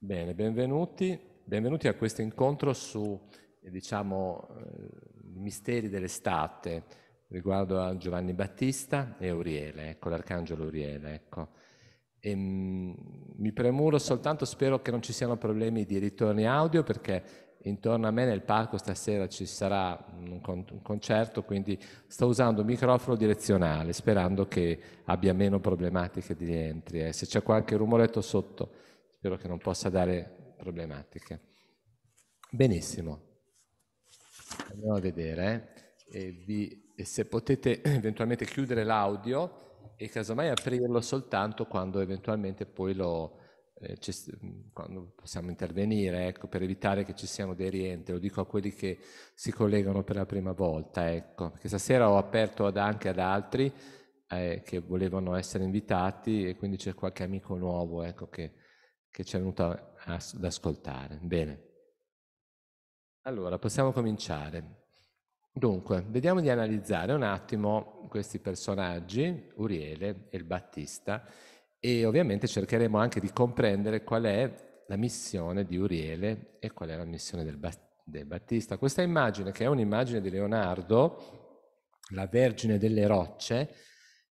Bene, benvenuti. benvenuti. a questo incontro su, eh, diciamo, eh, i misteri dell'estate riguardo a Giovanni Battista e Uriele, ecco, l'arcangelo Uriele, ecco. E, ehm, mi premuro soltanto, spero che non ci siano problemi di ritorni audio perché intorno a me nel parco stasera ci sarà un, con- un concerto, quindi sto usando un microfono direzionale sperando che abbia meno problematiche di rientri. Eh. Se c'è qualche rumoretto sotto spero che non possa dare problematiche. Benissimo, andiamo a vedere eh, e, vi, e se potete eventualmente chiudere l'audio e casomai aprirlo soltanto quando eventualmente poi lo, eh, mm, quando possiamo intervenire, ecco, per evitare che ci siano dei rientri, lo dico a quelli che si collegano per la prima volta, ecco, perché stasera ho aperto ad, anche ad altri eh, che volevano essere invitati e quindi c'è qualche amico nuovo ecco, che che ci è venuto ad ascoltare. Bene. Allora, possiamo cominciare. Dunque, vediamo di analizzare un attimo questi personaggi, Uriele e il Battista, e ovviamente cercheremo anche di comprendere qual è la missione di Uriele e qual è la missione del, ba- del Battista. Questa immagine, che è un'immagine di Leonardo, la Vergine delle Rocce,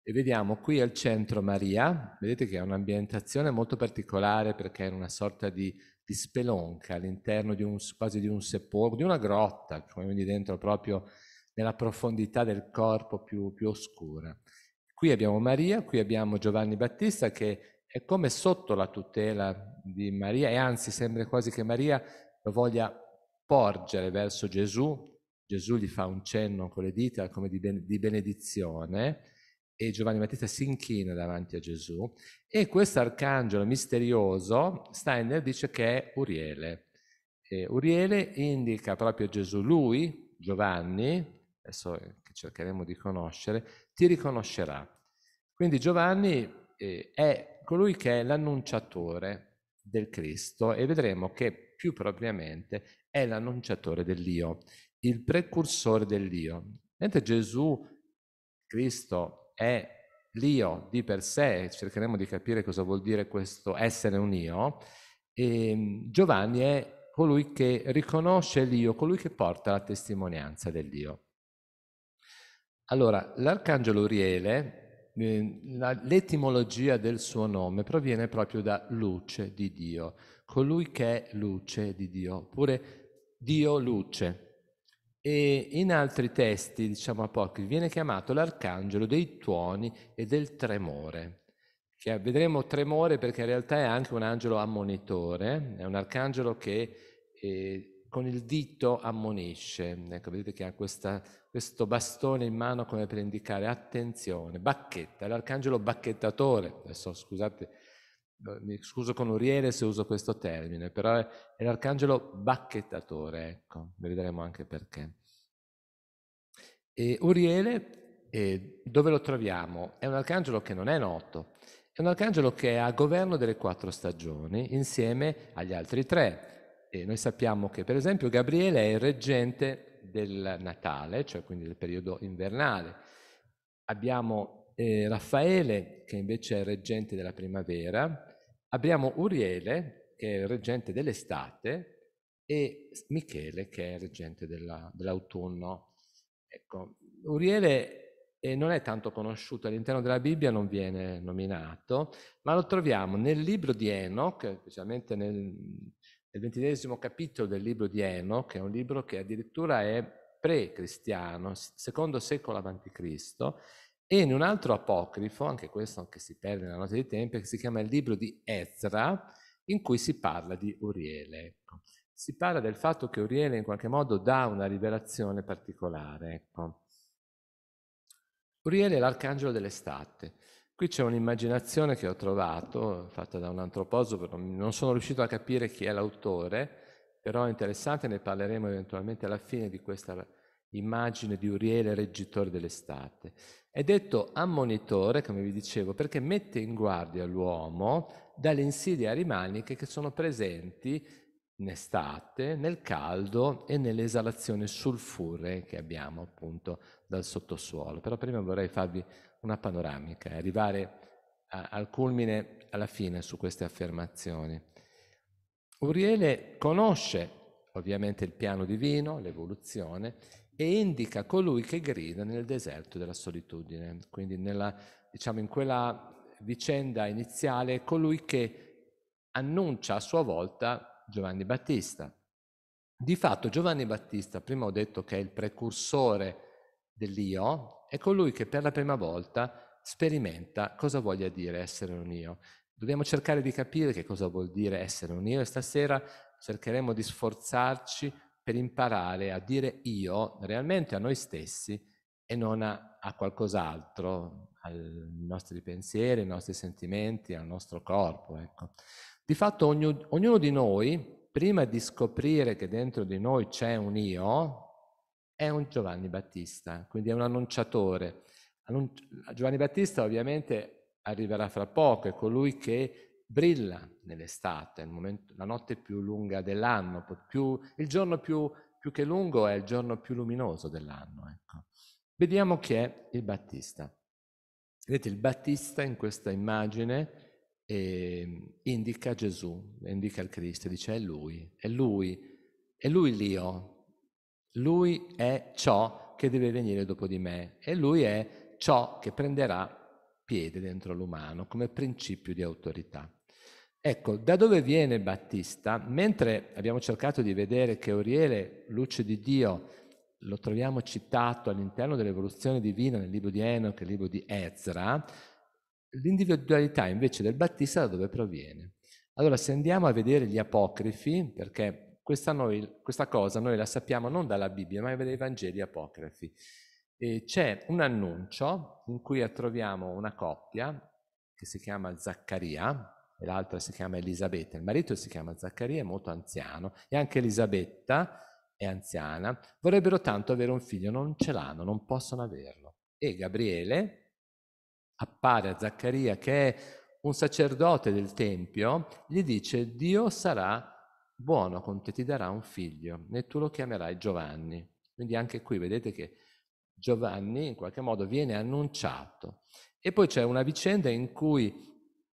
e vediamo qui al centro Maria, vedete che ha un'ambientazione molto particolare perché è una sorta di, di spelonca all'interno di un, quasi di un sepolcro, di una grotta, quindi dentro proprio nella profondità del corpo più, più oscura. Qui abbiamo Maria, qui abbiamo Giovanni Battista che è come sotto la tutela di Maria e anzi sembra quasi che Maria lo voglia porgere verso Gesù. Gesù gli fa un cenno con le dita come di, ben, di benedizione e Giovanni Battista si inchina davanti a Gesù e questo arcangelo misterioso, Steiner dice che è Uriele. E Uriele indica proprio Gesù, lui, Giovanni, adesso che cercheremo di conoscere, ti riconoscerà. Quindi Giovanni eh, è colui che è l'annunciatore del Cristo e vedremo che più propriamente è l'annunciatore dell'Io, il precursore dell'Io. Mentre Gesù, Cristo, è l'io di per sé, cercheremo di capire cosa vuol dire questo essere un io, e ehm, Giovanni è colui che riconosce l'io, colui che porta la testimonianza dell'io. Allora, l'arcangelo Uriele, ehm, l'etimologia del suo nome proviene proprio da luce di Dio, colui che è luce di Dio, oppure Dio luce, e in altri testi, diciamo apocrifi, viene chiamato l'arcangelo dei tuoni e del tremore. Che vedremo tremore perché in realtà è anche un angelo ammonitore, è un arcangelo che eh, con il dito ammonisce. Ecco, vedete che ha questa, questo bastone in mano come per indicare attenzione, bacchetta, è l'arcangelo bacchettatore. Adesso scusate, eh, mi scuso con Uriele se uso questo termine, però è, l'arcangelo bacchettatore, ecco, vedremo anche perché. E Uriele, eh, dove lo troviamo? È un arcangelo che non è noto, è un arcangelo che è a governo delle quattro stagioni insieme agli altri tre. E noi sappiamo che per esempio Gabriele è il reggente del Natale, cioè quindi del periodo invernale. Abbiamo eh, Raffaele che invece è il reggente della primavera, abbiamo Uriele che è il reggente dell'estate e Michele che è il reggente della, dell'autunno Ecco, Uriele eh, non è tanto conosciuto all'interno della Bibbia, non viene nominato, ma lo troviamo nel libro di Enoch, specialmente nel, nel ventidesimo capitolo del libro di Enoch, che è un libro che addirittura è pre-cristiano, secondo secolo a.C., e in un altro apocrifo, anche questo che si perde nella notte dei tempi, che si chiama il libro di Ezra, in cui si parla di Uriele. Ecco si parla del fatto che Uriele in qualche modo dà una rivelazione particolare. Ecco. Uriele è l'arcangelo dell'estate. Qui c'è un'immaginazione che ho trovato, fatta da un antroposofo, non sono riuscito a capire chi è l'autore, però è interessante, ne parleremo eventualmente alla fine di questa immagine di Uriele reggitore dell'estate. È detto ammonitore, come vi dicevo, perché mette in guardia l'uomo dalle insidie arimaniche che sono presenti in estate, nel caldo e nell'esalazione sulfure che abbiamo appunto dal sottosuolo. Però prima vorrei farvi una panoramica e arrivare a, al culmine, alla fine su queste affermazioni. Uriele conosce ovviamente il piano divino, l'evoluzione, e indica colui che grida nel deserto della solitudine, quindi nella, diciamo, in quella vicenda iniziale colui che annuncia a sua volta Giovanni Battista. Di fatto Giovanni Battista, prima ho detto che è il precursore dell'io, è colui che per la prima volta sperimenta cosa voglia dire essere un io. Dobbiamo cercare di capire che cosa vuol dire essere un io e stasera cercheremo di sforzarci per imparare a dire io realmente a noi stessi e non a, a qualcos'altro, ai nostri pensieri, ai nostri sentimenti, al nostro corpo. Ecco. Di fatto ognuno di noi, prima di scoprire che dentro di noi c'è un io, è un Giovanni Battista, quindi è un annunciatore. Giovanni Battista ovviamente arriverà fra poco, è colui che brilla nell'estate, momento, la notte più lunga dell'anno, più, il giorno più, più, che lungo è il giorno più luminoso dell'anno. Ecco. Vediamo chi è il Battista. Vedete il Battista in questa immagine e ehm, indica Gesù, indica il Cristo, dice è Lui, è Lui, è Lui l'Io, Lui è ciò che deve venire dopo di me e Lui è ciò che prenderà piede dentro l'umano come principio di autorità. Ecco, da dove viene Battista? Mentre abbiamo cercato di vedere che Oriele, luce di Dio, lo troviamo citato all'interno dell'evoluzione divina nel libro di Enoch e nel libro di Ezra, L'individualità invece del Battista da dove proviene? Allora, se andiamo a vedere gli apocrifi, perché questa, noi, questa cosa noi la sappiamo non dalla Bibbia, ma dai Vangeli apocrifi, e c'è un annuncio in cui troviamo una coppia che si chiama Zaccaria e l'altra si chiama Elisabetta. Il marito si chiama Zaccaria, è molto anziano, e anche Elisabetta è anziana. Vorrebbero tanto avere un figlio, non ce l'hanno, non possono averlo. E Gabriele, appare a Zaccaria che è un sacerdote del Tempio, gli dice Dio sarà buono con te, ti darà un figlio e tu lo chiamerai Giovanni. Quindi anche qui vedete che Giovanni in qualche modo viene annunciato. E poi c'è una vicenda in cui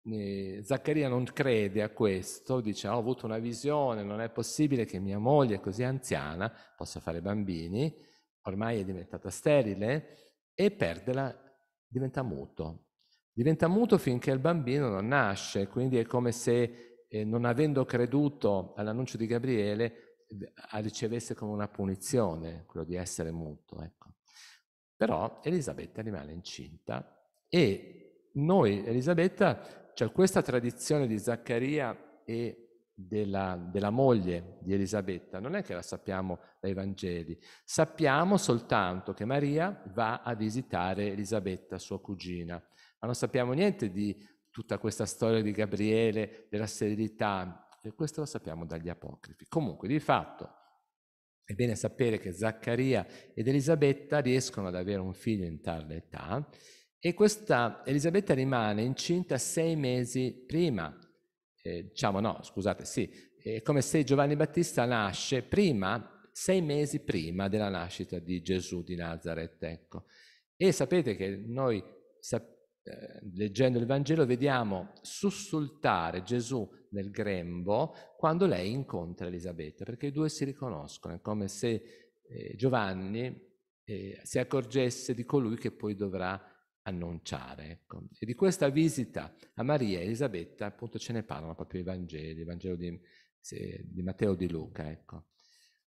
eh, Zaccaria non crede a questo, dice ho avuto una visione, non è possibile che mia moglie così anziana possa fare bambini, ormai è diventata sterile e perde la diventa muto. Diventa muto finché il bambino non nasce, quindi è come se eh, non avendo creduto all'annuncio di Gabriele eh, ricevesse come una punizione quello di essere muto. Ecco. Però Elisabetta rimane incinta e noi, Elisabetta, c'è cioè questa tradizione di Zaccaria e della, della, moglie di Elisabetta, non è che la sappiamo dai Vangeli, sappiamo soltanto che Maria va a visitare Elisabetta, sua cugina, ma non sappiamo niente di tutta questa storia di Gabriele, della sterilità, e questo lo sappiamo dagli apocrifi. Comunque, di fatto, è bene sapere che Zaccaria ed Elisabetta riescono ad avere un figlio in tale età e questa Elisabetta rimane incinta sei mesi prima eh, diciamo no, scusate, sì, è come se Giovanni Battista nasce prima, sei mesi prima della nascita di Gesù di Nazareth, ecco. E sapete che noi, sap- eh, leggendo il Vangelo, vediamo sussultare Gesù nel grembo quando lei incontra Elisabetta, perché i due si riconoscono, è come se eh, Giovanni eh, si accorgesse di colui che poi dovrà annunciare. Ecco. E di questa visita a Maria e Elisabetta appunto ce ne parlano proprio i Vangeli, il Vangelo di, di Matteo di Luca. Ecco.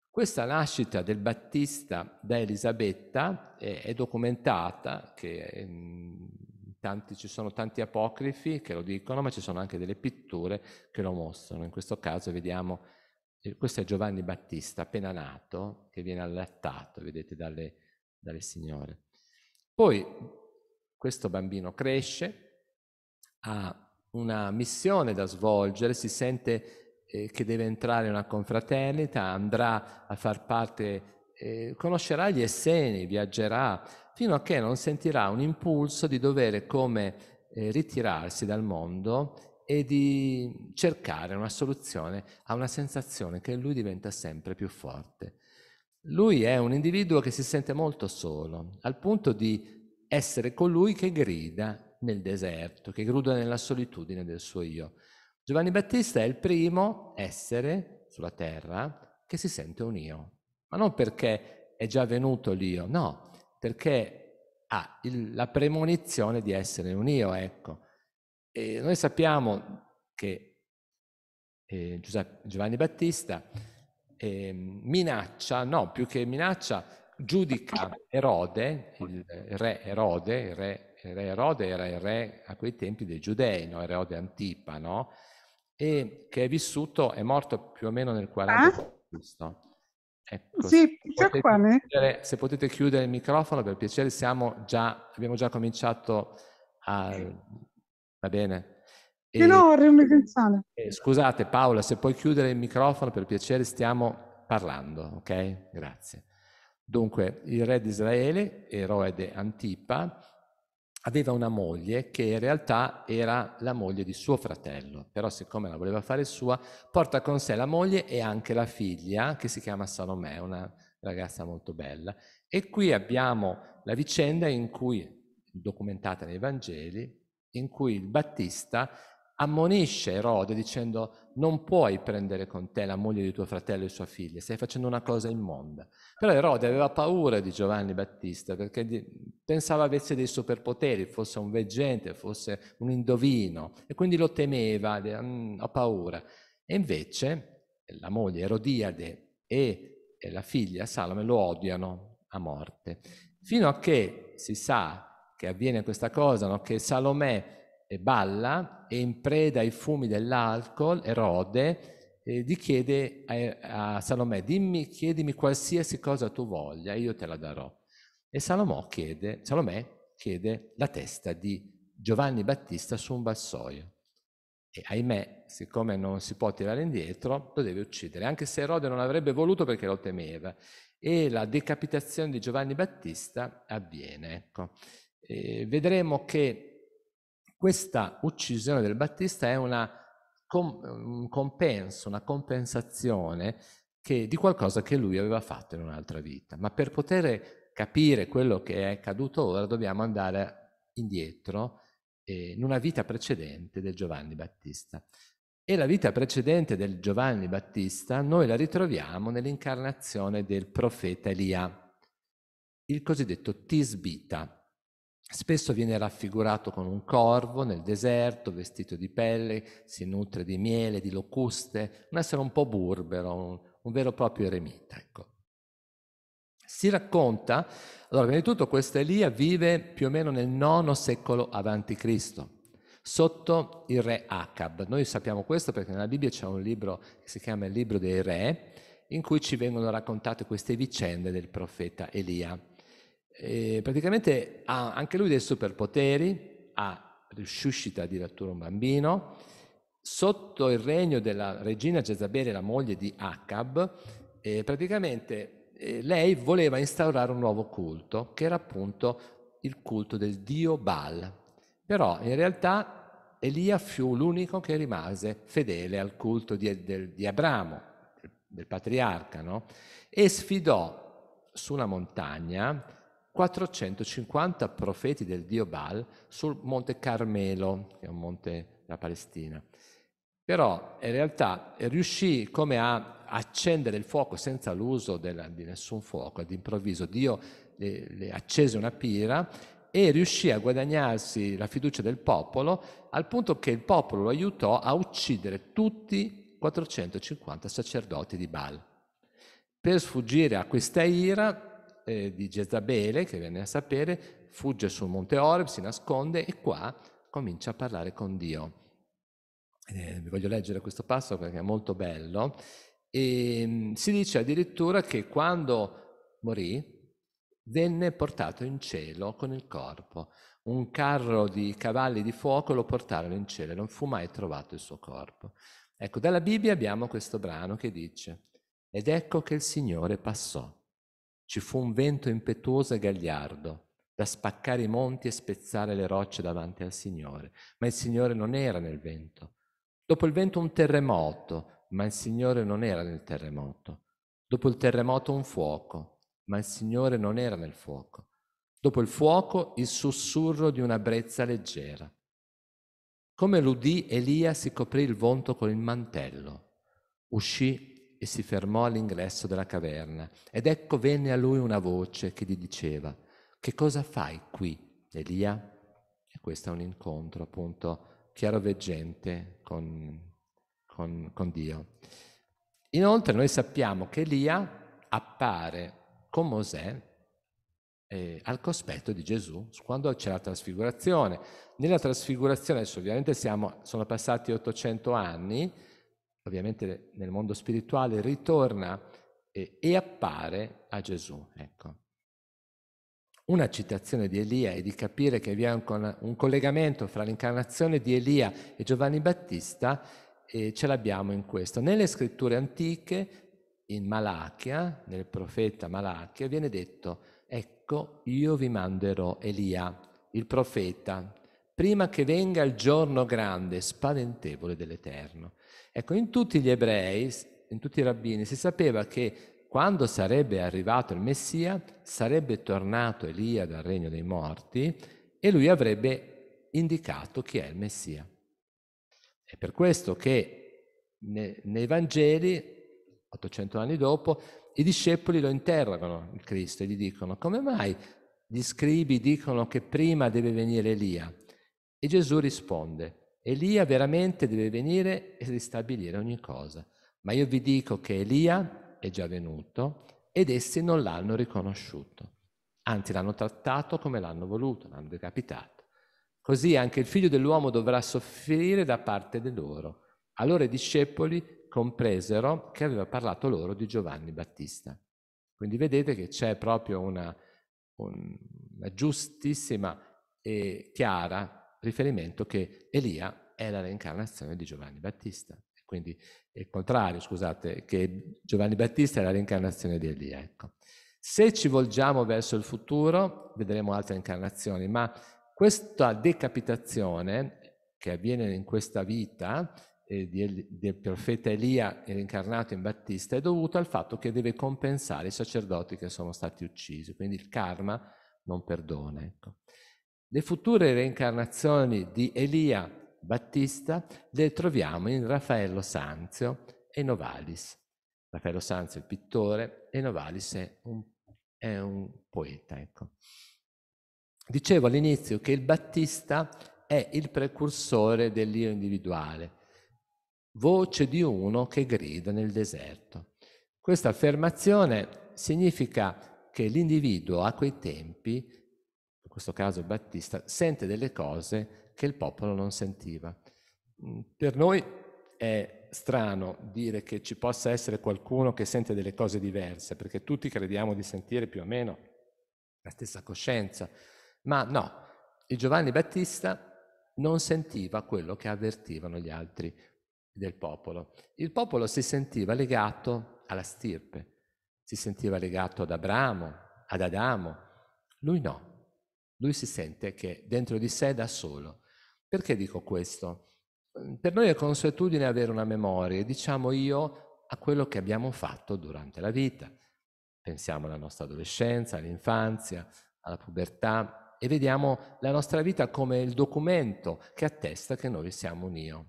Questa nascita del Battista da Elisabetta è, eh, è documentata, che, ehm, tanti, ci sono tanti apocrifi che lo dicono, ma ci sono anche delle pitture che lo mostrano. In questo caso vediamo, eh, questo è Giovanni Battista appena nato, che viene allattato, vedete, dalle, dalle signore. Poi questo bambino cresce, ha una missione da svolgere, si sente eh, che deve entrare in una confraternita, andrà a far parte, eh, conoscerà gli esseni, viaggerà, fino a che non sentirà un impulso di dovere come eh, ritirarsi dal mondo e di cercare una soluzione a una sensazione che lui diventa sempre più forte. Lui è un individuo che si sente molto solo, al punto di essere colui che grida nel deserto, che gruda nella solitudine del suo io. Giovanni Battista è il primo essere sulla terra che si sente un io, ma non perché è già venuto l'io, no, perché ha il, la premonizione di essere un io, ecco. E noi sappiamo che eh, Giuseppe, Giovanni Battista eh, minaccia, no, più che minaccia, giudica Erode, il re Erode, il re, il re Erode era il re a quei tempi dei giudei, no? Erode Antipa, no? E che è vissuto, è morto più o meno nel 40 ah? giusto? Ecco, sì, se, potete eh? chiudere, se potete chiudere il microfono, per piacere, siamo già, abbiamo già cominciato a... Va bene? E, e no, e, scusate Paola, se puoi chiudere il microfono, per piacere, stiamo parlando, ok? Grazie. Dunque il re di Israele, Erode Antipa, aveva una moglie che in realtà era la moglie di suo fratello, però siccome la voleva fare sua, porta con sé la moglie e anche la figlia che si chiama Salomè, una ragazza molto bella. E qui abbiamo la vicenda in cui, documentata nei Vangeli, in cui il Battista ammonisce Erode dicendo non puoi prendere con te la moglie di tuo fratello e sua figlia, stai facendo una cosa immonda. Però Erode aveva paura di Giovanni Battista perché pensava avesse dei superpoteri, fosse un veggente, fosse un indovino e quindi lo temeva, mm, ha paura. E invece la moglie Erodiade e la figlia Salome lo odiano a morte. Fino a che si sa che avviene questa cosa, no? che Salome e balla, e in preda ai fumi dell'alcol, Erode eh, gli chiede a, a Salomè, dimmi, chiedimi qualsiasi cosa tu voglia, io te la darò. E Salomò chiede, Salomè chiede la testa di Giovanni Battista su un vassoio. E ahimè, siccome non si può tirare indietro, lo deve uccidere, anche se Erode non avrebbe voluto perché lo temeva. E la decapitazione di Giovanni Battista avviene. Ecco. vedremo che questa uccisione del Battista è una, un compenso, una compensazione che, di qualcosa che lui aveva fatto in un'altra vita. Ma per poter capire quello che è accaduto ora dobbiamo andare indietro eh, in una vita precedente del Giovanni Battista. E la vita precedente del Giovanni Battista noi la ritroviamo nell'incarnazione del profeta Elia, il cosiddetto Tisbita. Spesso viene raffigurato con un corvo nel deserto, vestito di pelle, si nutre di miele, di locuste, un essere un po' burbero, un, un vero e proprio eremita. Ecco. Si racconta, allora, prima di tutto, questa Elia vive più o meno nel IX secolo a.C., sotto il re Acab. Noi sappiamo questo perché nella Bibbia c'è un libro che si chiama Il libro dei re, in cui ci vengono raccontate queste vicende del profeta Elia. E eh, praticamente ha anche lui dei superpoteri, ha, risuscita addirittura un bambino, sotto il regno della regina Jezabele, la moglie di Acab, eh, praticamente eh, lei voleva instaurare un nuovo culto, che era appunto il culto del dio Baal. Però in realtà Elia fu l'unico che rimase fedele al culto di, del, di Abramo, del, del patriarca, no? e sfidò su una montagna 450 profeti del dio Baal sul monte Carmelo, che è un monte della Palestina. Però in realtà riuscì come a accendere il fuoco senza l'uso della, di nessun fuoco, all'improvviso Dio le, le accese una pira e riuscì a guadagnarsi la fiducia del popolo al punto che il popolo lo aiutò a uccidere tutti 450 sacerdoti di Baal. Per sfuggire a questa ira, eh, di Jezabele, che venne a sapere, fugge sul monte Oreb, si nasconde e qua comincia a parlare con Dio. Eh, vi voglio leggere questo passo perché è molto bello. E, ehm, si dice addirittura che quando morì venne portato in cielo con il corpo. Un carro di cavalli di fuoco lo portarono in cielo e non fu mai trovato il suo corpo. Ecco, dalla Bibbia abbiamo questo brano che dice, ed ecco che il Signore passò ci fu un vento impetuoso e gagliardo, da spaccare i monti e spezzare le rocce davanti al Signore, ma il Signore non era nel vento. Dopo il vento un terremoto, ma il Signore non era nel terremoto. Dopo il terremoto un fuoco, ma il Signore non era nel fuoco. Dopo il fuoco il sussurro di una brezza leggera. Come l'udì, Elia si coprì il volto con il mantello, uscì e si fermò all'ingresso della caverna. Ed ecco venne a lui una voce che gli diceva, che cosa fai qui, Elia? E questo è un incontro appunto chiaroveggente con, con, con Dio. Inoltre noi sappiamo che Elia appare con Mosè eh, al cospetto di Gesù quando c'è la trasfigurazione. Nella trasfigurazione, adesso ovviamente siamo, sono passati 800 anni, ovviamente nel mondo spirituale, ritorna e, e appare a Gesù. Ecco. Una citazione di Elia è di capire che vi è un, un collegamento fra l'incarnazione di Elia e Giovanni Battista e ce l'abbiamo in questo. Nelle scritture antiche, in Malachia, nel profeta Malachia, viene detto, ecco, io vi manderò Elia, il profeta, prima che venga il giorno grande, e spaventevole dell'Eterno. Ecco, in tutti gli ebrei, in tutti i rabbini, si sapeva che quando sarebbe arrivato il Messia, sarebbe tornato Elia dal regno dei morti e lui avrebbe indicato chi è il Messia. È per questo che nei Vangeli, 800 anni dopo, i discepoli lo interrogano, il Cristo, e gli dicono, come mai gli scribi dicono che prima deve venire Elia? E Gesù risponde, Elia veramente deve venire e ristabilire ogni cosa. Ma io vi dico che Elia è già venuto ed essi non l'hanno riconosciuto. Anzi, l'hanno trattato come l'hanno voluto, l'hanno decapitato. Così anche il figlio dell'uomo dovrà soffrire da parte di loro. Allora i discepoli compresero che aveva parlato loro di Giovanni Battista. Quindi vedete che c'è proprio una, una giustissima e chiara riferimento che Elia è la reincarnazione di Giovanni Battista. Quindi è il contrario, scusate, che Giovanni Battista è la reincarnazione di Elia. Ecco. Se ci volgiamo verso il futuro, vedremo altre incarnazioni, ma questa decapitazione che avviene in questa vita eh, del profeta Elia reincarnato in Battista è dovuta al fatto che deve compensare i sacerdoti che sono stati uccisi, quindi il karma non perdona. Ecco. Le future reincarnazioni di Elia Battista le troviamo in Raffaello Sanzio e Novalis. Raffaello Sanzio è il pittore e Novalis è un, è un poeta. Ecco. Dicevo all'inizio che il Battista è il precursore dell'io individuale, voce di uno che grida nel deserto. Questa affermazione significa che l'individuo a quei tempi questo caso Battista, sente delle cose che il popolo non sentiva. Mm, per noi è strano dire che ci possa essere qualcuno che sente delle cose diverse, perché tutti crediamo di sentire più o meno la stessa coscienza, ma no, il Giovanni Battista non sentiva quello che avvertivano gli altri del popolo. Il popolo si sentiva legato alla stirpe, si sentiva legato ad Abramo, ad Adamo, lui no lui si sente che dentro di sé è da solo. Perché dico questo? Ehm, per noi è consuetudine avere una memoria, diciamo io, a quello che abbiamo fatto durante la vita. Pensiamo alla nostra adolescenza, all'infanzia, alla pubertà e vediamo la nostra vita come il documento che attesta che noi siamo un io.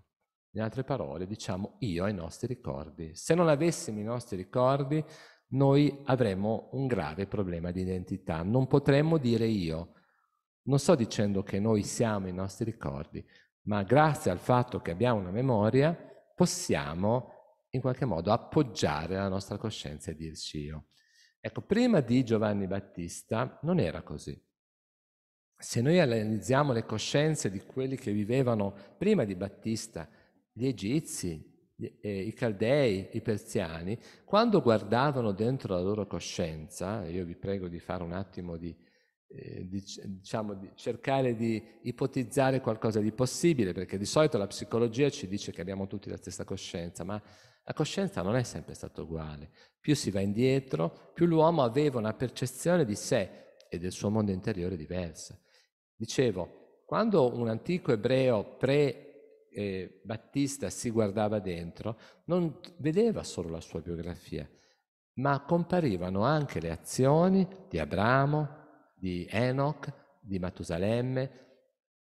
In altre parole, diciamo io ai nostri ricordi. Se non avessimo i nostri ricordi, noi avremmo un grave problema di identità. Non potremmo dire io, non sto dicendo che noi siamo i nostri ricordi, ma grazie al fatto che abbiamo una memoria possiamo in qualche modo appoggiare la nostra coscienza e dirci io. Ecco, prima di Giovanni Battista non era così. Se noi analizziamo le coscienze di quelli che vivevano prima di Battista, gli egizi, eh, i caldei, i persiani, quando guardavano dentro la loro coscienza, io vi prego di fare un attimo di eh, diciamo, di cercare di ipotizzare qualcosa di possibile, perché di solito la psicologia ci dice che abbiamo tutti la stessa coscienza, ma la coscienza non è sempre stata uguale. Più si va indietro, più l'uomo aveva una percezione di sé e del suo mondo interiore diversa. Dicevo, quando un antico ebreo pre-battista eh, si guardava dentro, non vedeva solo la sua biografia, ma comparivano anche le azioni di Abramo, di Enoch, di Matusalemme,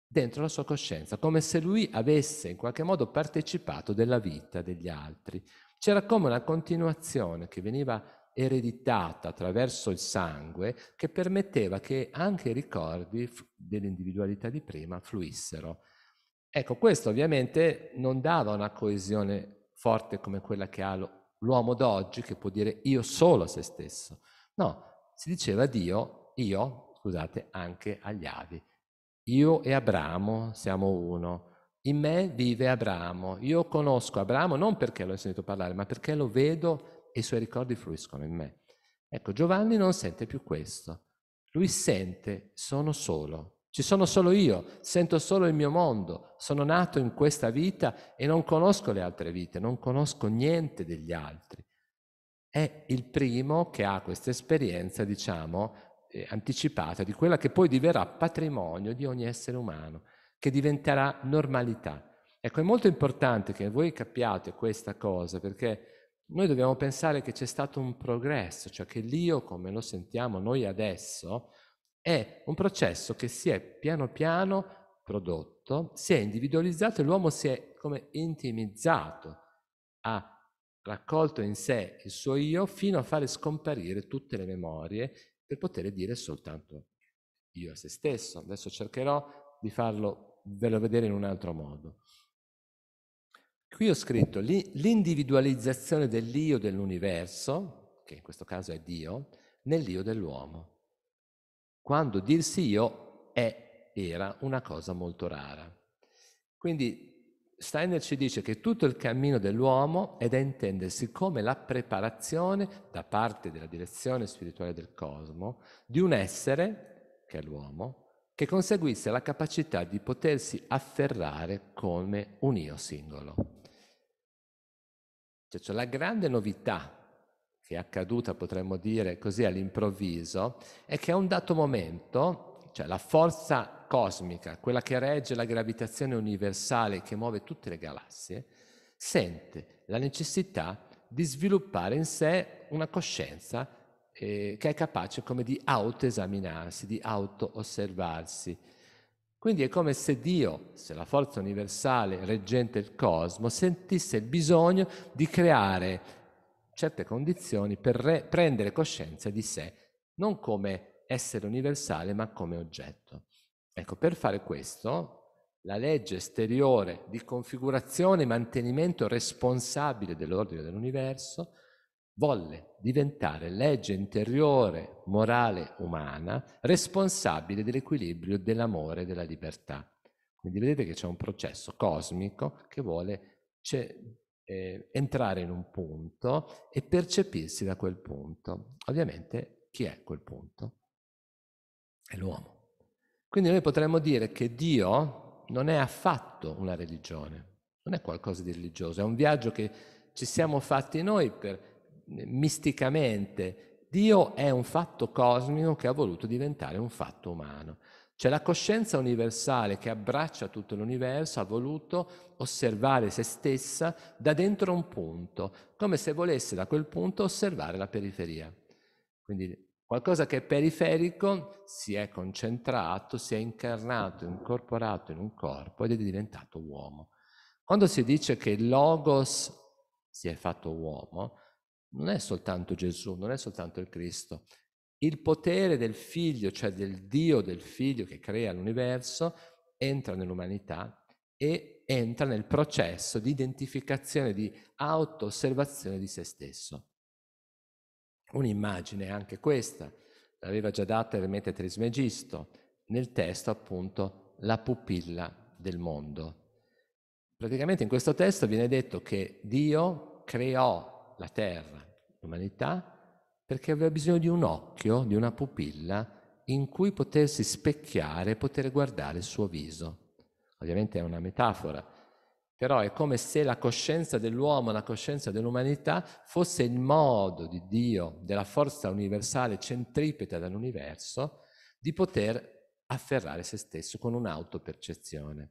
dentro la sua coscienza, come se lui avesse in qualche modo partecipato della vita degli altri. C'era come una continuazione che veniva ereditata attraverso il sangue che permetteva che anche i ricordi dell'individualità di prima fluissero. Ecco, questo ovviamente non dava una coesione forte come quella che ha l'uomo d'oggi che può dire io solo a se stesso. No, si diceva Dio io, scusate, anche agli avi. Io e Abramo siamo uno. In me vive Abramo. Io conosco Abramo non perché l'ho sentito parlare, ma perché lo vedo e i suoi ricordi fluiscono in me. Ecco, Giovanni non sente più questo. Lui sente, sono solo. Ci sono solo io, sento solo il mio mondo, sono nato in questa vita e non conosco le altre vite, non conosco niente degli altri. È il primo che ha questa esperienza, diciamo, eh, anticipata di quella che poi diverrà patrimonio di ogni essere umano, che diventerà normalità. Ecco, è molto importante che voi capiate questa cosa perché noi dobbiamo pensare che c'è stato un progresso, cioè che l'io, come lo sentiamo noi adesso, è un processo che si è piano piano prodotto, si è individualizzato e l'uomo si è come intimizzato, ha raccolto in sé il suo io fino a fare scomparire tutte le memorie per poter dire soltanto io a se stesso. Adesso cercherò di farlo, ve lo vedere in un altro modo. Qui ho scritto l'individualizzazione dell'io dell'universo, che in questo caso è Dio, nell'io dell'uomo. Quando dirsi io è, era una cosa molto rara. Quindi Steiner ci dice che tutto il cammino dell'uomo è da intendersi come la preparazione da parte della direzione spirituale del cosmo di un essere, che è l'uomo, che conseguisse la capacità di potersi afferrare come un io singolo. Cioè, cioè la grande novità che è accaduta, potremmo dire così all'improvviso, è che a un dato momento cioè la forza cosmica, quella che regge la gravitazione universale che muove tutte le galassie, sente la necessità di sviluppare in sé una coscienza eh, che è capace come di autoesaminarsi, di auto-osservarsi. Quindi è come se Dio, se la forza universale reggente il cosmo, sentisse il bisogno di creare certe condizioni per re- prendere coscienza di sé, non come essere universale ma come oggetto. Ecco, per fare questo la legge esteriore di configurazione e mantenimento responsabile dell'ordine dell'universo volle diventare legge interiore, morale, umana, responsabile dell'equilibrio dell'amore e della libertà. Quindi vedete che c'è un processo cosmico che vuole eh, entrare in un punto e percepirsi da quel punto. Ovviamente chi è quel punto? è l'uomo. Quindi noi potremmo dire che Dio non è affatto una religione, non è qualcosa di religioso, è un viaggio che ci siamo fatti noi per, misticamente. Dio è un fatto cosmico che ha voluto diventare un fatto umano. Cioè la coscienza universale che abbraccia tutto l'universo ha voluto osservare se stessa da dentro un punto, come se volesse da quel punto osservare la periferia. Quindi qualcosa che è periferico si è concentrato, si è incarnato, incorporato in un corpo ed è diventato uomo. Quando si dice che il Logos si è fatto uomo, non è soltanto Gesù, non è soltanto il Cristo. Il potere del figlio, cioè del Dio del figlio che crea l'universo, entra nell'umanità e entra nel processo di identificazione, di auto-osservazione di se stesso un'immagine anche questa, l'aveva già data veramente Trismegisto, nel testo appunto la pupilla del mondo. Praticamente in questo testo viene detto che Dio creò la terra, l'umanità, perché aveva bisogno di un occhio, di una pupilla in cui potersi specchiare, poter guardare il suo viso. Ovviamente è una metafora, però è come se la coscienza dell'uomo, la coscienza dell'umanità fosse il modo di Dio, della forza universale centripeta dell'universo, di poter afferrare se stesso con un'autopercezione.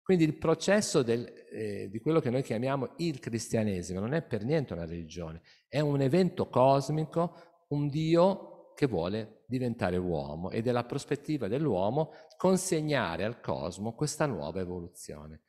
Quindi il processo del, eh, di quello che noi chiamiamo il cristianesimo non è per niente una religione, è un evento cosmico, un Dio che vuole diventare uomo e della prospettiva dell'uomo consegnare al cosmo questa nuova evoluzione.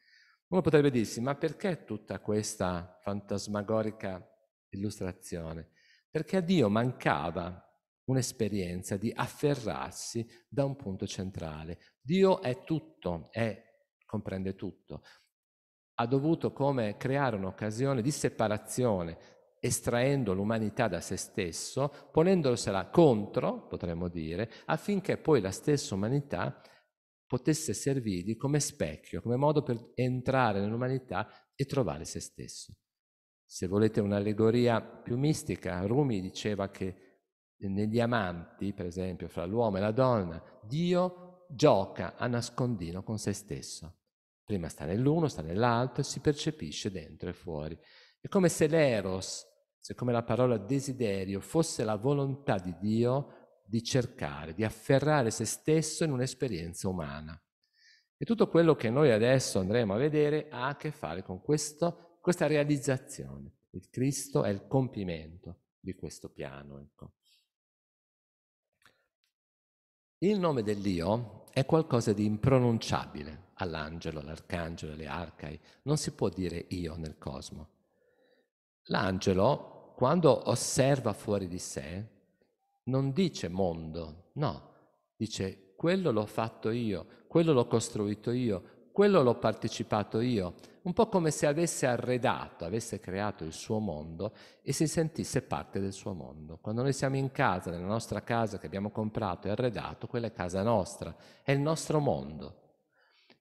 Uno potrebbe dirsi, ma perché tutta questa fantasmagorica illustrazione? Perché a Dio mancava un'esperienza di afferrarsi da un punto centrale. Dio è tutto, è, comprende tutto. Ha dovuto come creare un'occasione di separazione, estraendo l'umanità da se stesso, ponendosela contro, potremmo dire, affinché poi la stessa umanità potesse servirgli come specchio, come modo per entrare nell'umanità e trovare se stesso. Se volete un'allegoria più mistica, Rumi diceva che negli amanti, per esempio, fra l'uomo e la donna, Dio gioca a nascondino con se stesso. Prima sta nell'uno, sta nell'altro e si percepisce dentro e fuori. È come se l'eros, se come la parola desiderio fosse la volontà di Dio di cercare, di afferrare se stesso in un'esperienza umana. E tutto quello che noi adesso andremo a vedere ha a che fare con questo, questa realizzazione. Il Cristo è il compimento di questo piano. Ecco. Il nome dell'Io è qualcosa di impronunciabile all'angelo, all'arcangelo, alle arcai. Non si può dire io nel cosmo. L'angelo, quando osserva fuori di sé, non dice mondo, no, dice quello l'ho fatto io, quello l'ho costruito io, quello l'ho partecipato io, un po' come se avesse arredato, avesse creato il suo mondo e si sentisse parte del suo mondo. Quando noi siamo in casa, nella nostra casa che abbiamo comprato e arredato, quella è casa nostra, è il nostro mondo.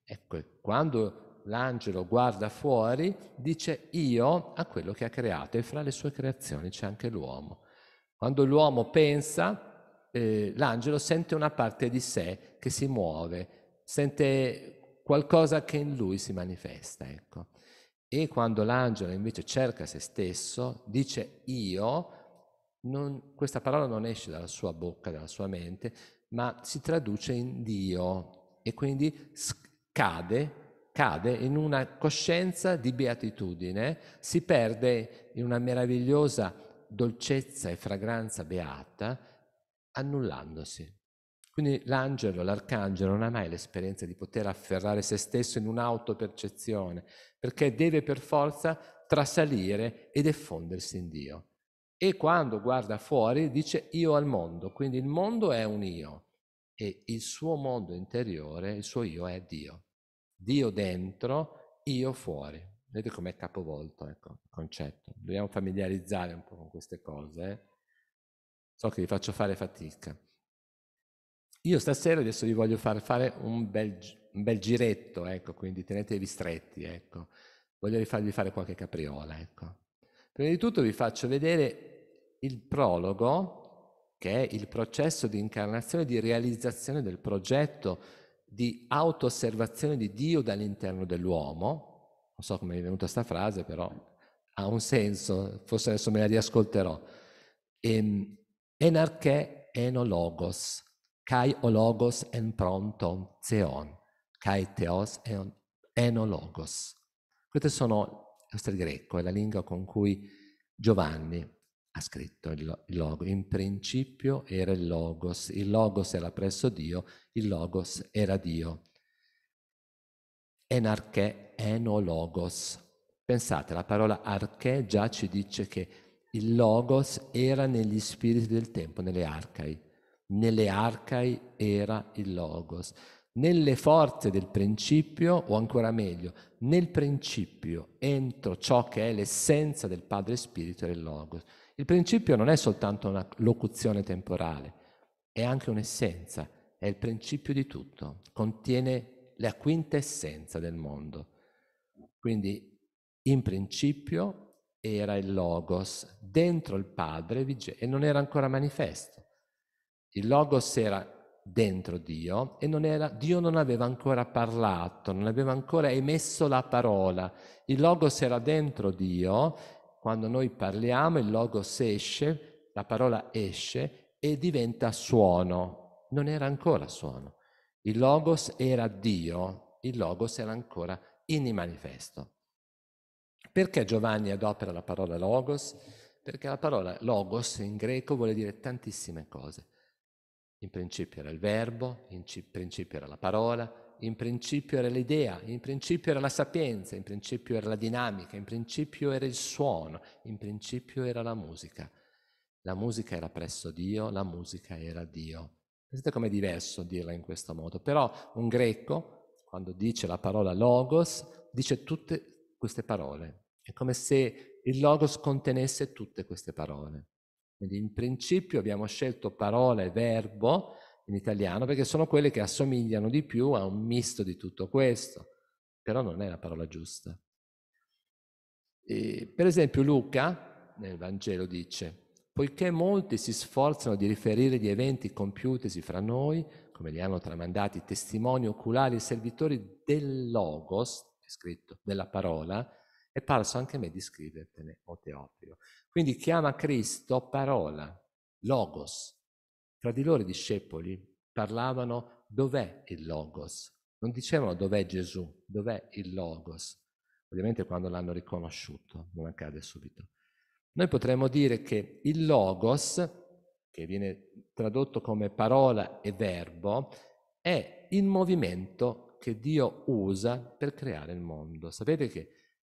Ecco, quando l'angelo guarda fuori, dice io a quello che ha creato e fra le sue creazioni c'è anche l'uomo. Quando l'uomo pensa, eh, l'angelo sente una parte di sé che si muove, sente qualcosa che in lui si manifesta. Ecco. E quando l'angelo invece cerca se stesso, dice io, non, questa parola non esce dalla sua bocca, dalla sua mente, ma si traduce in Dio e quindi cade cade in una coscienza di beatitudine, si perde in una meravigliosa dolcezza e fragranza beata annullandosi. Quindi l'angelo, l'arcangelo non ha mai l'esperienza di poter afferrare se stesso in un'autopercezione, perché deve per forza trasalire ed effondersi in Dio. E quando guarda fuori dice io al mondo, quindi il mondo è un io e il suo mondo interiore, il suo io è Dio. Dio dentro, io fuori. Vedete com'è capovolto ecco, il concetto. Dobbiamo familiarizzare un po' con queste cose. So che vi faccio fare fatica. Io stasera adesso vi voglio far fare un bel, un bel giretto, ecco, quindi tenetevi stretti, ecco. Voglio farvi fare qualche capriola, ecco. Prima di tutto vi faccio vedere il prologo, che è il processo di incarnazione, di realizzazione del progetto di auto-osservazione di Dio dall'interno dell'uomo, non so come è venuta questa frase, però ha un senso, forse adesso me la riascolterò. Ehm, enarché enologos, kai ologos en pronton zeon, kai teos en enologos. Queste sono, questo è il greco, è la lingua con cui Giovanni ha scritto il, logo. In principio era il logos, il logos era presso Dio, il logos era Dio enarché enologos. Pensate, la parola arché già ci dice che il logos era negli spiriti del tempo, nelle arcai. Nelle arcai era il logos. Nelle forze del principio, o ancora meglio, nel principio, entro ciò che è l'essenza del Padre Spirito e del Logos. Il principio non è soltanto una locuzione temporale, è anche un'essenza, è il principio di tutto, contiene la quintessenza del mondo. Quindi in principio era il Logos dentro il Padre e non era ancora manifesto. Il Logos era dentro Dio e non era, Dio non aveva ancora parlato, non aveva ancora emesso la parola. Il Logos era dentro Dio, quando noi parliamo il Logos esce, la parola esce e diventa suono. Non era ancora suono. Il Logos era Dio, il Logos era ancora in manifesto. Perché Giovanni adopera la parola Logos? Perché la parola Logos in greco vuole dire tantissime cose. In principio era il verbo, in principio era la parola, in principio era l'idea, in principio era la sapienza, in principio era la dinamica, in principio era il suono, in principio era la musica. La musica era presso Dio, la musica era Dio. Pensate com'è diverso dirla in questo modo. Però un greco, quando dice la parola logos, dice tutte queste parole. È come se il logos contenesse tutte queste parole. Quindi in principio abbiamo scelto parola e verbo in italiano perché sono quelle che assomigliano di più a un misto di tutto questo, però non è la parola giusta. E, per esempio Luca nel Vangelo dice Poiché molti si sforzano di riferire gli eventi compiutesi fra noi, come li hanno tramandati testimoni oculari e servitori del Logos, è scritto, della parola, è parso anche a me di scrivertene, o Teofilo. Quindi chiama Cristo parola, Logos. Fra di loro i discepoli parlavano dov'è il Logos. Non dicevano dov'è Gesù, dov'è il Logos. Ovviamente quando l'hanno riconosciuto, non accade subito. Noi potremmo dire che il logos, che viene tradotto come parola e verbo, è il movimento che Dio usa per creare il mondo. Sapete che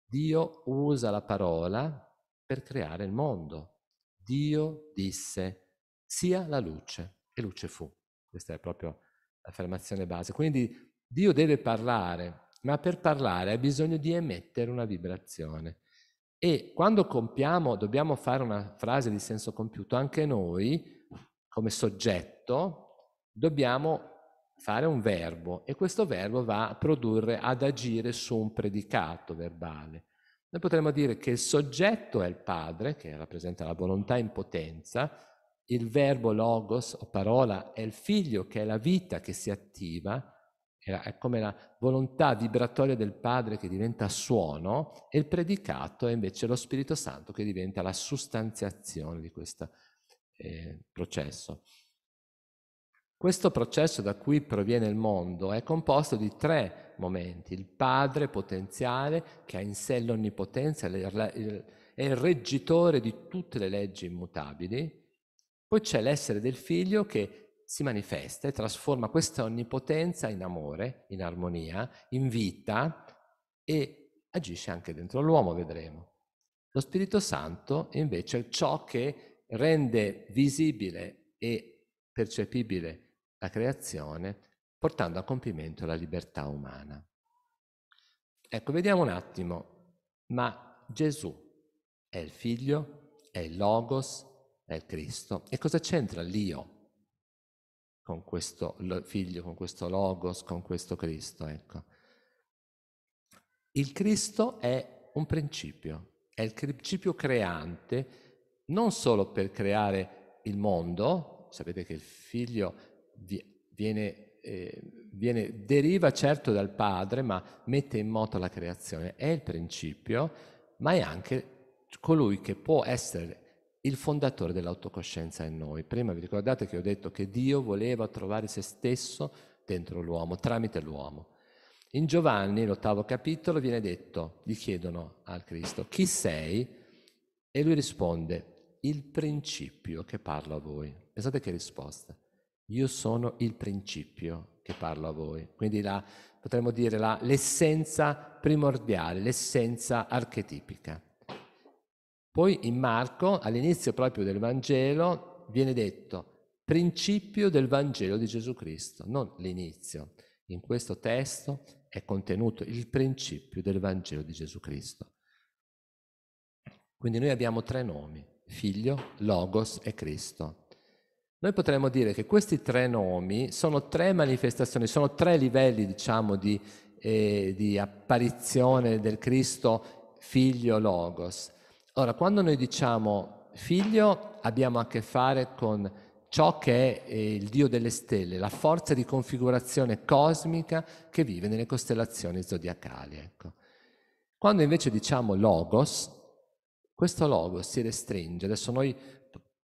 Dio usa la parola per creare il mondo. Dio disse, sia la luce, e luce fu. Questa è proprio l'affermazione base. Quindi Dio deve parlare, ma per parlare ha bisogno di emettere una vibrazione. E quando compiamo, dobbiamo fare una frase di senso compiuto, anche noi, come soggetto, dobbiamo fare un verbo e questo verbo va a produrre, ad agire su un predicato verbale. Noi potremmo dire che il soggetto è il padre, che rappresenta la volontà in potenza, il verbo logos o parola è il figlio, che è la vita che si attiva, è come la volontà vibratoria del Padre che diventa suono e il predicato è invece lo Spirito Santo che diventa la sostanziazione di questo eh, processo. Questo processo da cui proviene il mondo è composto di tre momenti, il Padre potenziale che ha in sé l'onnipotenza, è il reggitore di tutte le leggi immutabili, poi c'è l'essere del figlio che si manifesta e trasforma questa onnipotenza in amore, in armonia, in vita e agisce anche dentro l'uomo, vedremo. Lo Spirito Santo è invece è ciò che rende visibile e percepibile la creazione, portando a compimento la libertà umana. Ecco, vediamo un attimo, ma Gesù è il figlio, è il Logos, è il Cristo. E cosa c'entra l'io? con questo figlio, con questo logos, con questo Cristo. Ecco. Il Cristo è un principio, è il principio creante non solo per creare il mondo, sapete che il figlio viene, eh, viene, deriva certo dal padre, ma mette in moto la creazione, è il principio, ma è anche colui che può essere il fondatore dell'autocoscienza è noi. Prima vi ricordate che ho detto che Dio voleva trovare se stesso dentro l'uomo, tramite l'uomo. In Giovanni, l'ottavo capitolo, viene detto, gli chiedono al Cristo, chi sei? E lui risponde, il principio che parlo a voi. Pensate che risposta. Io sono il principio che parlo a voi. Quindi la, potremmo dire la, l'essenza primordiale, l'essenza archetipica. Poi in Marco, all'inizio proprio del Vangelo, viene detto principio del Vangelo di Gesù Cristo, non l'inizio. In questo testo è contenuto il principio del Vangelo di Gesù Cristo. Quindi noi abbiamo tre nomi, Figlio, Logos e Cristo. Noi potremmo dire che questi tre nomi sono tre manifestazioni, sono tre livelli, diciamo, di, eh, di apparizione del Cristo figlio Logos. Ora, quando noi diciamo figlio, abbiamo a che fare con ciò che è eh, il Dio delle stelle, la forza di configurazione cosmica che vive nelle costellazioni zodiacali. Ecco. Quando invece diciamo logos, questo logos si restringe. Adesso noi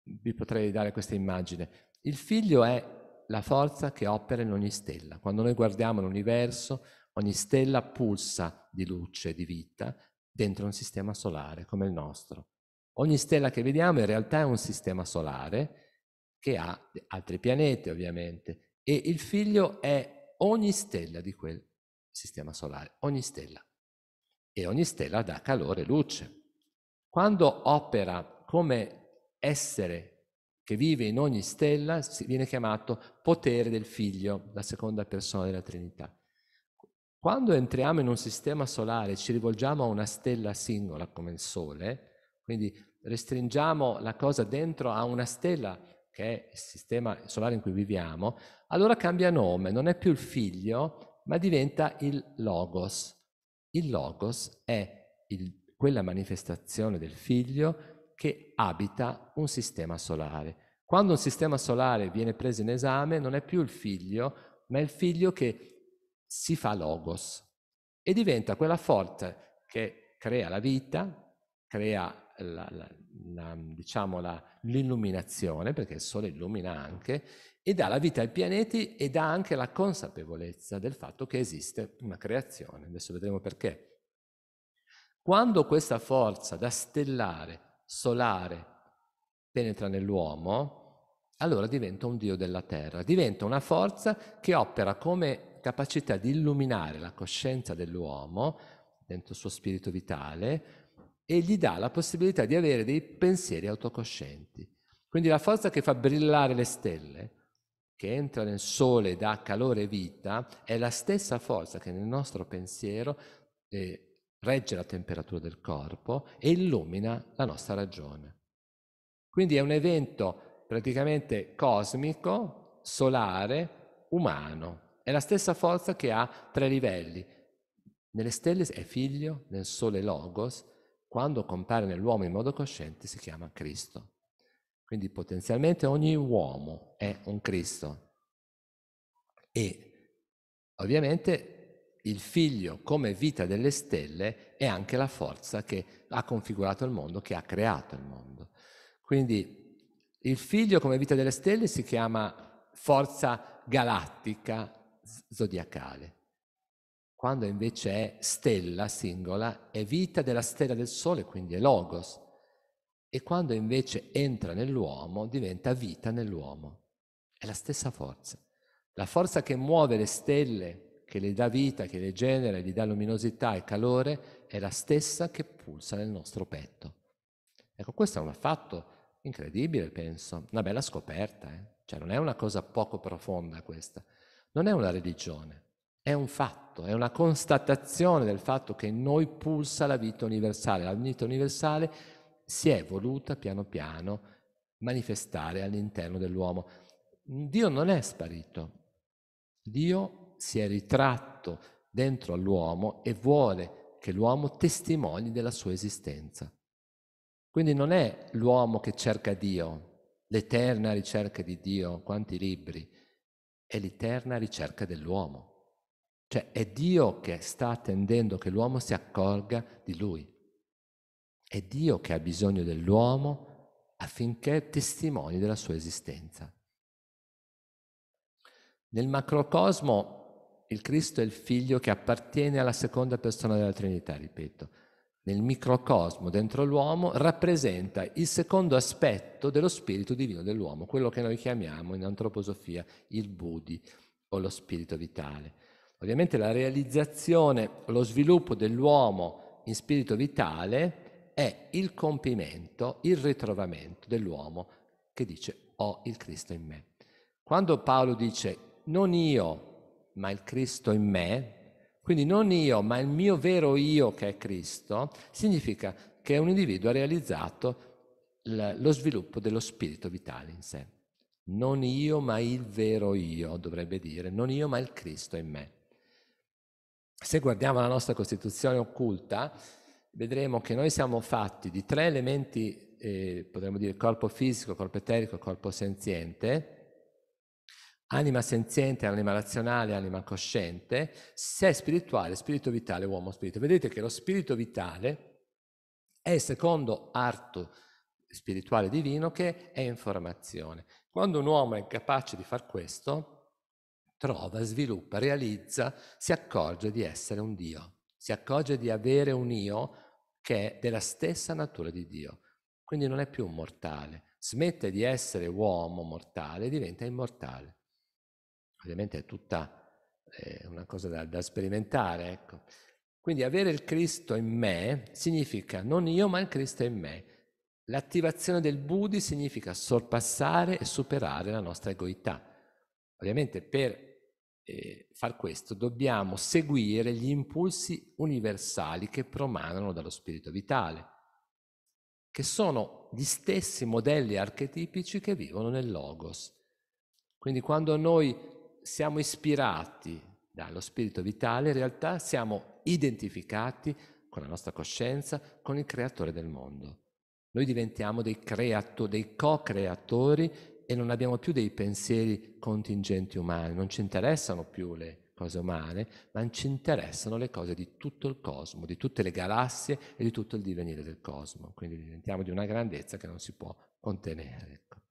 vi potrei dare questa immagine. Il figlio è la forza che opera in ogni stella. Quando noi guardiamo l'universo, ogni stella pulsa di luce, di vita, dentro un sistema solare come il nostro. Ogni stella che vediamo in realtà è un sistema solare che ha altri pianeti ovviamente e il figlio è ogni stella di quel sistema solare, ogni stella. E ogni stella dà calore e luce. Quando opera come essere che vive in ogni stella viene chiamato potere del figlio, la seconda persona della Trinità. Quando entriamo in un sistema solare e ci rivolgiamo a una stella singola come il Sole, quindi restringiamo la cosa dentro a una stella che è il sistema solare in cui viviamo, allora cambia nome, non è più il figlio, ma diventa il logos. Il logos è il, quella manifestazione del figlio che abita un sistema solare. Quando un sistema solare viene preso in esame non è più il figlio, ma è il figlio che si fa logos e diventa quella forza che crea la vita, crea la, la, la, diciamo l'illuminazione, perché il sole illumina anche, e dà la vita ai pianeti e dà anche la consapevolezza del fatto che esiste una creazione. Adesso vedremo perché. Quando questa forza da stellare, solare, penetra nell'uomo, allora diventa un dio della terra, diventa una forza che opera come capacità di illuminare la coscienza dell'uomo dentro il suo spirito vitale e gli dà la possibilità di avere dei pensieri autocoscienti. Quindi la forza che fa brillare le stelle, che entra nel sole e dà calore e vita, è la stessa forza che nel nostro pensiero eh, regge la temperatura del corpo e illumina la nostra ragione. Quindi è un evento praticamente cosmico, solare, umano. È la stessa forza che ha tre livelli. Nelle stelle è figlio, nel sole logos, quando compare nell'uomo in modo cosciente si chiama Cristo. Quindi potenzialmente ogni uomo è un Cristo. E ovviamente il figlio come vita delle stelle è anche la forza che ha configurato il mondo, che ha creato il mondo. Quindi il figlio come vita delle stelle si chiama forza galattica zodiacale. Quando invece è stella singola, è vita della stella del Sole, quindi è logos. E quando invece entra nell'uomo, diventa vita nell'uomo. È la stessa forza. La forza che muove le stelle, che le dà vita, che le genera, gli dà luminosità e calore, è la stessa che pulsa nel nostro petto. Ecco, questo è un affatto incredibile, penso, una bella scoperta, eh? cioè non è una cosa poco profonda questa non è una religione, è un fatto, è una constatazione del fatto che in noi pulsa la vita universale. La vita universale si è voluta piano piano manifestare all'interno dell'uomo. Dio non è sparito, Dio si è ritratto dentro all'uomo e vuole che l'uomo testimoni della sua esistenza. Quindi non è l'uomo che cerca Dio, l'eterna ricerca di Dio, quanti libri, è l'eterna ricerca dell'uomo. Cioè è Dio che sta attendendo che l'uomo si accorga di lui. È Dio che ha bisogno dell'uomo affinché testimoni della sua esistenza. Nel macrocosmo il Cristo è il figlio che appartiene alla seconda persona della Trinità, ripeto, nel microcosmo dentro l'uomo rappresenta il secondo aspetto dello spirito divino dell'uomo, quello che noi chiamiamo in antroposofia il Buddhi o lo spirito vitale. Ovviamente la realizzazione, lo sviluppo dell'uomo in spirito vitale è il compimento, il ritrovamento dell'uomo che dice ho oh, il Cristo in me. Quando Paolo dice non io, ma il Cristo in me, quindi non io, ma il mio vero io che è Cristo, significa che un individuo ha realizzato lo sviluppo dello spirito vitale in sé. Non io, ma il vero io, dovrebbe dire, non io, ma il Cristo in me. Se guardiamo la nostra costituzione occulta, vedremo che noi siamo fatti di tre elementi, eh, potremmo dire corpo fisico, corpo eterico, corpo senziente, Anima senziente, anima razionale, anima cosciente, sé spirituale, spirito vitale, uomo spirito. Vedete che lo spirito vitale è il secondo arto spirituale divino che è informazione. Quando un uomo è capace di far questo, trova, sviluppa, realizza, si accorge di essere un Dio, si accorge di avere un io che è della stessa natura di Dio. Quindi non è più un mortale, smette di essere uomo mortale e diventa immortale ovviamente è tutta eh, una cosa da, da sperimentare. Ecco. Quindi avere il Cristo in me significa non io ma il Cristo in me. L'attivazione del Buddhi significa sorpassare e superare la nostra egoità. Ovviamente per eh, far questo dobbiamo seguire gli impulsi universali che promanano dallo spirito vitale, che sono gli stessi modelli archetipici che vivono nel Logos. Quindi quando noi siamo ispirati dallo spirito vitale, in realtà siamo identificati con la nostra coscienza, con il creatore del mondo. Noi diventiamo dei, creato- dei co-creatori e non abbiamo più dei pensieri contingenti umani, non ci interessano più le cose umane, ma ci interessano le cose di tutto il cosmo, di tutte le galassie e di tutto il divenire del cosmo. Quindi diventiamo di una grandezza che non si può contenere. Ecco.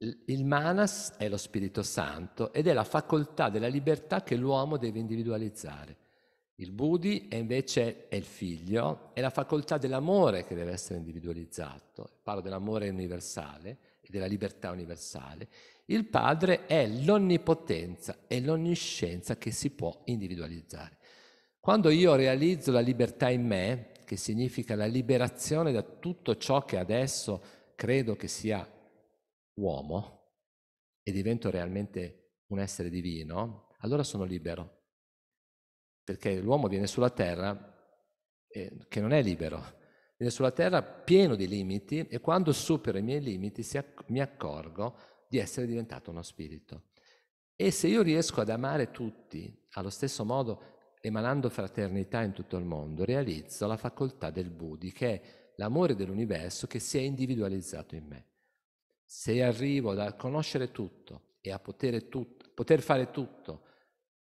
Il manas è lo Spirito Santo ed è la facoltà della libertà che l'uomo deve individualizzare. Il Buddhi è invece è il figlio, è la facoltà dell'amore che deve essere individualizzato. Parlo dell'amore universale e della libertà universale. Il padre è l'onnipotenza e l'onniscienza che si può individualizzare. Quando io realizzo la libertà in me, che significa la liberazione da tutto ciò che adesso credo che sia uomo e divento realmente un essere divino, allora sono libero. Perché l'uomo viene sulla terra eh, che non è libero, viene sulla terra pieno di limiti e quando supero i miei limiti ac- mi accorgo di essere diventato uno spirito. E se io riesco ad amare tutti allo stesso modo, emanando fraternità in tutto il mondo, realizzo la facoltà del Buddhi, che è l'amore dell'universo che si è individualizzato in me se arrivo a conoscere tutto e a poter, tut- poter fare tutto,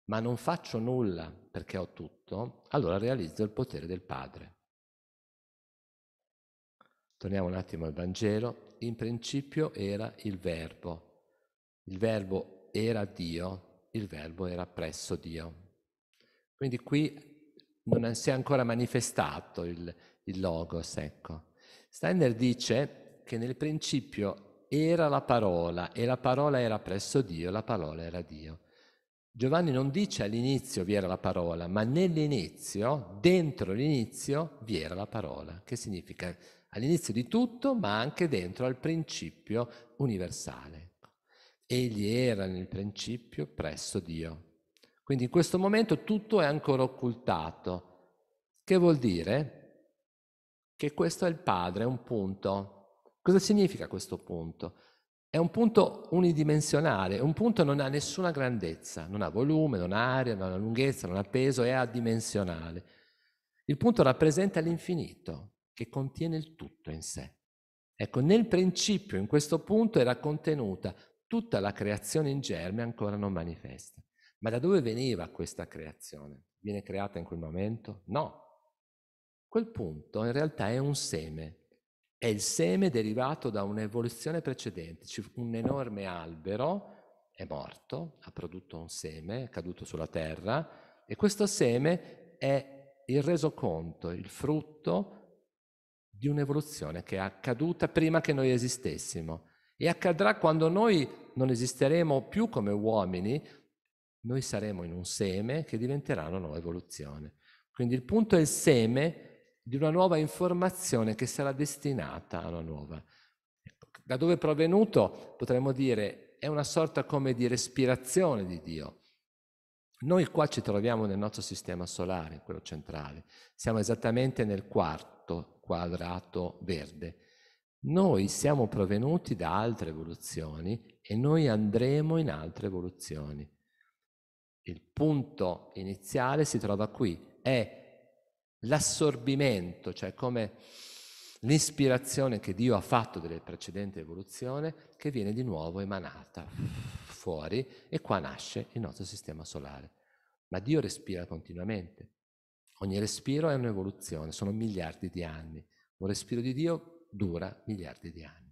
ma non faccio nulla perché ho tutto, allora realizzo il potere del Padre. Torniamo un attimo al Vangelo. In principio era il Verbo. Il Verbo era Dio, il Verbo era presso Dio. Quindi qui non si è ancora manifestato il, il Logos, ecco. Steiner dice che nel principio era la parola e la parola era presso Dio, la parola era Dio. Giovanni non dice all'inizio vi era la parola, ma nell'inizio, dentro l'inizio, vi era la parola, che significa all'inizio di tutto, ma anche dentro al principio universale. Egli era nel principio presso Dio. Quindi in questo momento tutto è ancora occultato, che vuol dire che questo è il Padre, un punto Cosa significa questo punto? È un punto unidimensionale, un punto non ha nessuna grandezza, non ha volume, non ha aria, non ha lunghezza, non ha peso, è adimensionale. Il punto rappresenta l'infinito che contiene il tutto in sé. Ecco, nel principio, in questo punto, era contenuta tutta la creazione in germe ancora non manifesta. Ma da dove veniva questa creazione? Viene creata in quel momento? No. Quel punto in realtà è un seme è il seme derivato da un'evoluzione precedente. Un enorme albero è morto, ha prodotto un seme, è caduto sulla terra e questo seme è il resoconto, il frutto di un'evoluzione che è accaduta prima che noi esistessimo e accadrà quando noi non esisteremo più come uomini, noi saremo in un seme che diventerà una nuova evoluzione. Quindi il punto è il seme di una nuova informazione che sarà destinata a una nuova. Ecco, da dove è provenuto, potremmo dire, è una sorta come di respirazione di Dio. Noi qua ci troviamo nel nostro sistema solare, quello centrale, siamo esattamente nel quarto quadrato verde. Noi siamo provenuti da altre evoluzioni e noi andremo in altre evoluzioni. Il punto iniziale si trova qui, è l'assorbimento, cioè come l'ispirazione che Dio ha fatto delle precedenti evoluzioni che viene di nuovo emanata fuori e qua nasce il nostro sistema solare. Ma Dio respira continuamente. Ogni respiro è un'evoluzione, sono miliardi di anni. Un respiro di Dio dura miliardi di anni.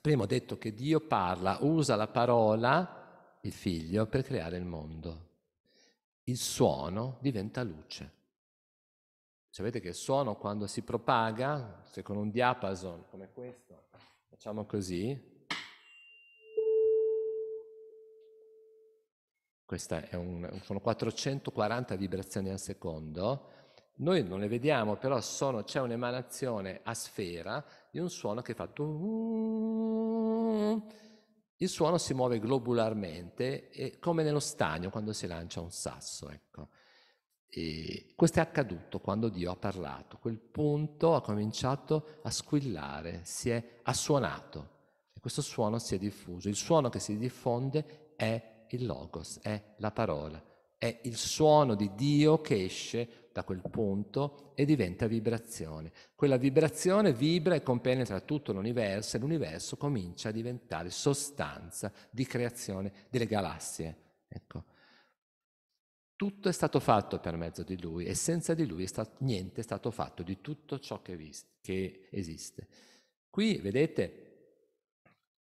Prima ho detto che Dio parla, usa la parola, il figlio, per creare il mondo il suono diventa luce. Sapete che il suono quando si propaga, se con un diapason come questo, facciamo così, Un, sono 440 vibrazioni al secondo, noi non le vediamo, però sono, c'è un'emanazione a sfera di un suono che fa... Tu il suono si muove globularmente eh, come nello stagno quando si lancia un sasso. Ecco. questo è accaduto quando Dio ha parlato. Quel punto ha cominciato a squillare, si è, ha suonato e questo suono si è diffuso. Il suono che si diffonde è il logos, è la parola è il suono di Dio che esce da quel punto e diventa vibrazione. Quella vibrazione vibra e compenetra tutto l'universo e l'universo comincia a diventare sostanza di creazione delle galassie. Ecco. Tutto è stato fatto per mezzo di lui e senza di lui è stato, niente è stato fatto di tutto ciò che, vis- che esiste. Qui vedete,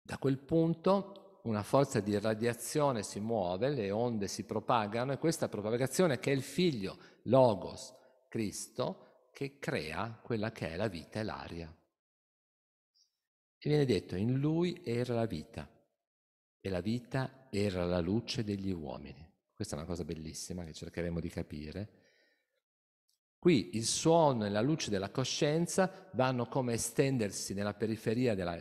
da quel punto una forza di radiazione si muove, le onde si propagano e questa propagazione che è il figlio, Logos, Cristo, che crea quella che è la vita e l'aria. E viene detto, in lui era la vita e la vita era la luce degli uomini. Questa è una cosa bellissima che cercheremo di capire. Qui il suono e la luce della coscienza vanno come estendersi nella periferia della,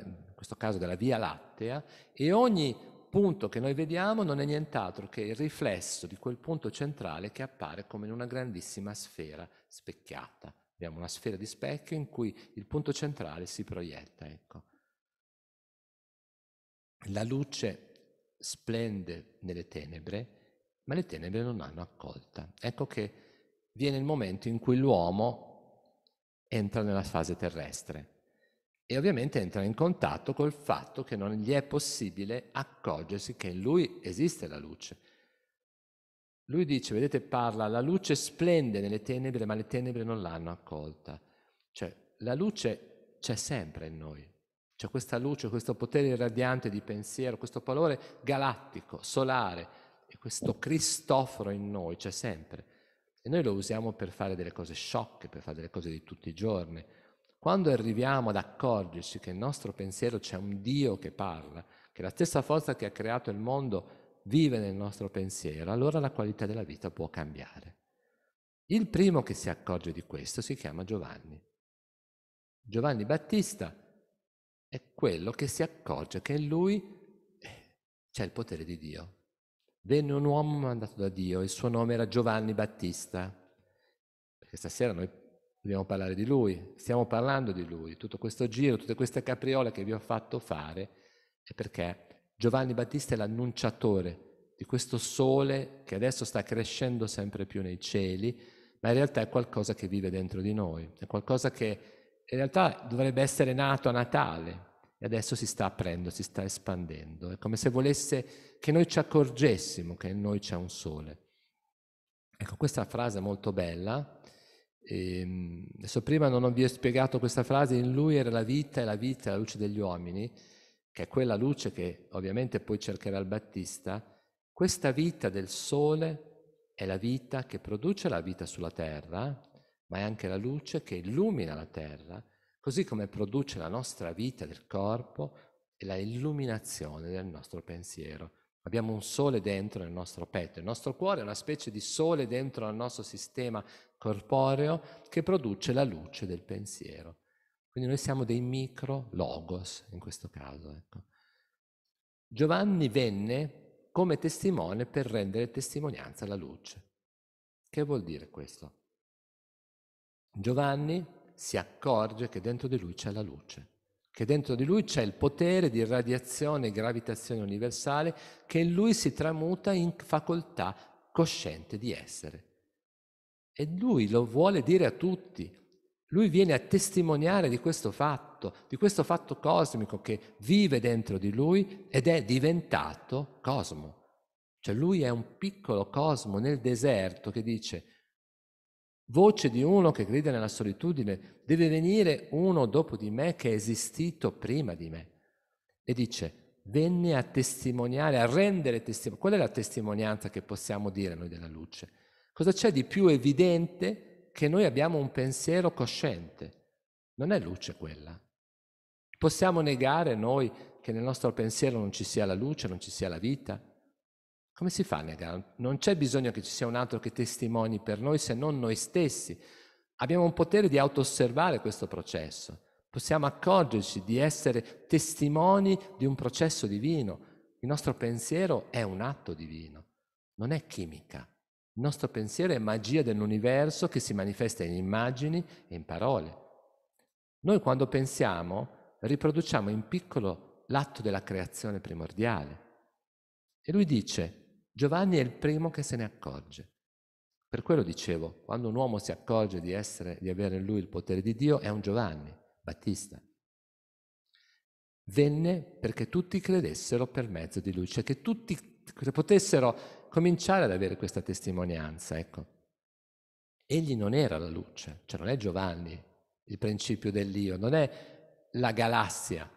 questo caso della Via Lattea, e ogni punto che noi vediamo non è nient'altro che il riflesso di quel punto centrale che appare come in una grandissima sfera specchiata. Abbiamo una sfera di specchio in cui il punto centrale si proietta. Ecco. La luce splende nelle tenebre, ma le tenebre non hanno accolta. Ecco che viene il momento in cui l'uomo entra nella fase terrestre e ovviamente entra in contatto col fatto che non gli è possibile accorgersi che in lui esiste la luce. Lui dice, vedete, parla, la luce splende nelle tenebre, ma le tenebre non l'hanno accolta. Cioè, la luce c'è sempre in noi. C'è questa luce, questo potere irradiante di pensiero, questo valore galattico, solare, e questo Cristoforo in noi c'è sempre. E noi lo usiamo per fare delle cose sciocche, per fare delle cose di tutti i giorni quando arriviamo ad accorgerci che nel nostro pensiero c'è un Dio che parla, che la stessa forza che ha creato il mondo vive nel nostro pensiero, allora la qualità della vita può cambiare. Il primo che si accorge di questo si chiama Giovanni. Giovanni Battista è quello che si accorge che in lui eh, c'è il potere di Dio. Venne un uomo mandato da Dio, il suo nome era Giovanni Battista. Perché stasera noi dobbiamo parlare di Lui, stiamo parlando di Lui, tutto questo giro, tutte queste capriole che vi ho fatto fare è perché Giovanni Battista è l'annunciatore di questo sole che adesso sta crescendo sempre più nei cieli, ma in realtà è qualcosa che vive dentro di noi, è qualcosa che in realtà dovrebbe essere nato a Natale e adesso si sta aprendo, si sta espandendo, è come se volesse che noi ci accorgessimo che in noi c'è un sole. Ecco, questa frase è molto bella, e, ehm, adesso prima non vi ho spiegato questa frase, in lui era la vita e la vita è la luce degli uomini, che è quella luce che ovviamente poi cercherà il Battista, questa vita del sole è la vita che produce la vita sulla terra, ma è anche la luce che illumina la terra, così come produce la nostra vita del corpo e la illuminazione del nostro pensiero. Abbiamo un sole dentro il nostro petto, il nostro cuore è una specie di sole dentro al nostro sistema corporeo che produce la luce del pensiero. Quindi noi siamo dei micro logos in questo caso. Ecco. Giovanni venne come testimone per rendere testimonianza alla luce. Che vuol dire questo? Giovanni si accorge che dentro di lui c'è la luce, che dentro di lui c'è il potere di radiazione e gravitazione universale che in lui si tramuta in facoltà cosciente di essere. E lui lo vuole dire a tutti. Lui viene a testimoniare di questo fatto, di questo fatto cosmico che vive dentro di lui ed è diventato cosmo. Cioè lui è un piccolo cosmo nel deserto che dice, voce di uno che grida nella solitudine, deve venire uno dopo di me che è esistito prima di me. E dice, venne a testimoniare, a rendere testimonianza. Qual è la testimonianza che possiamo dire noi della luce? Cosa c'è di più evidente che noi abbiamo un pensiero cosciente? Non è luce quella. Possiamo negare noi che nel nostro pensiero non ci sia la luce, non ci sia la vita? Come si fa a negare? Non c'è bisogno che ci sia un altro che testimoni per noi se non noi stessi. Abbiamo un potere di auto-osservare questo processo. Possiamo accorgerci di essere testimoni di un processo divino. Il nostro pensiero è un atto divino, non è chimica. Il nostro pensiero è magia dell'universo che si manifesta in immagini e in parole. Noi quando pensiamo riproduciamo in piccolo l'atto della creazione primordiale. E lui dice, Giovanni è il primo che se ne accorge. Per quello dicevo, quando un uomo si accorge di, essere, di avere in lui il potere di Dio, è un Giovanni Battista. Venne perché tutti credessero per mezzo di lui, cioè che tutti potessero cominciare ad avere questa testimonianza, ecco. Egli non era la luce, cioè non è Giovanni il principio dell'io, non è la galassia,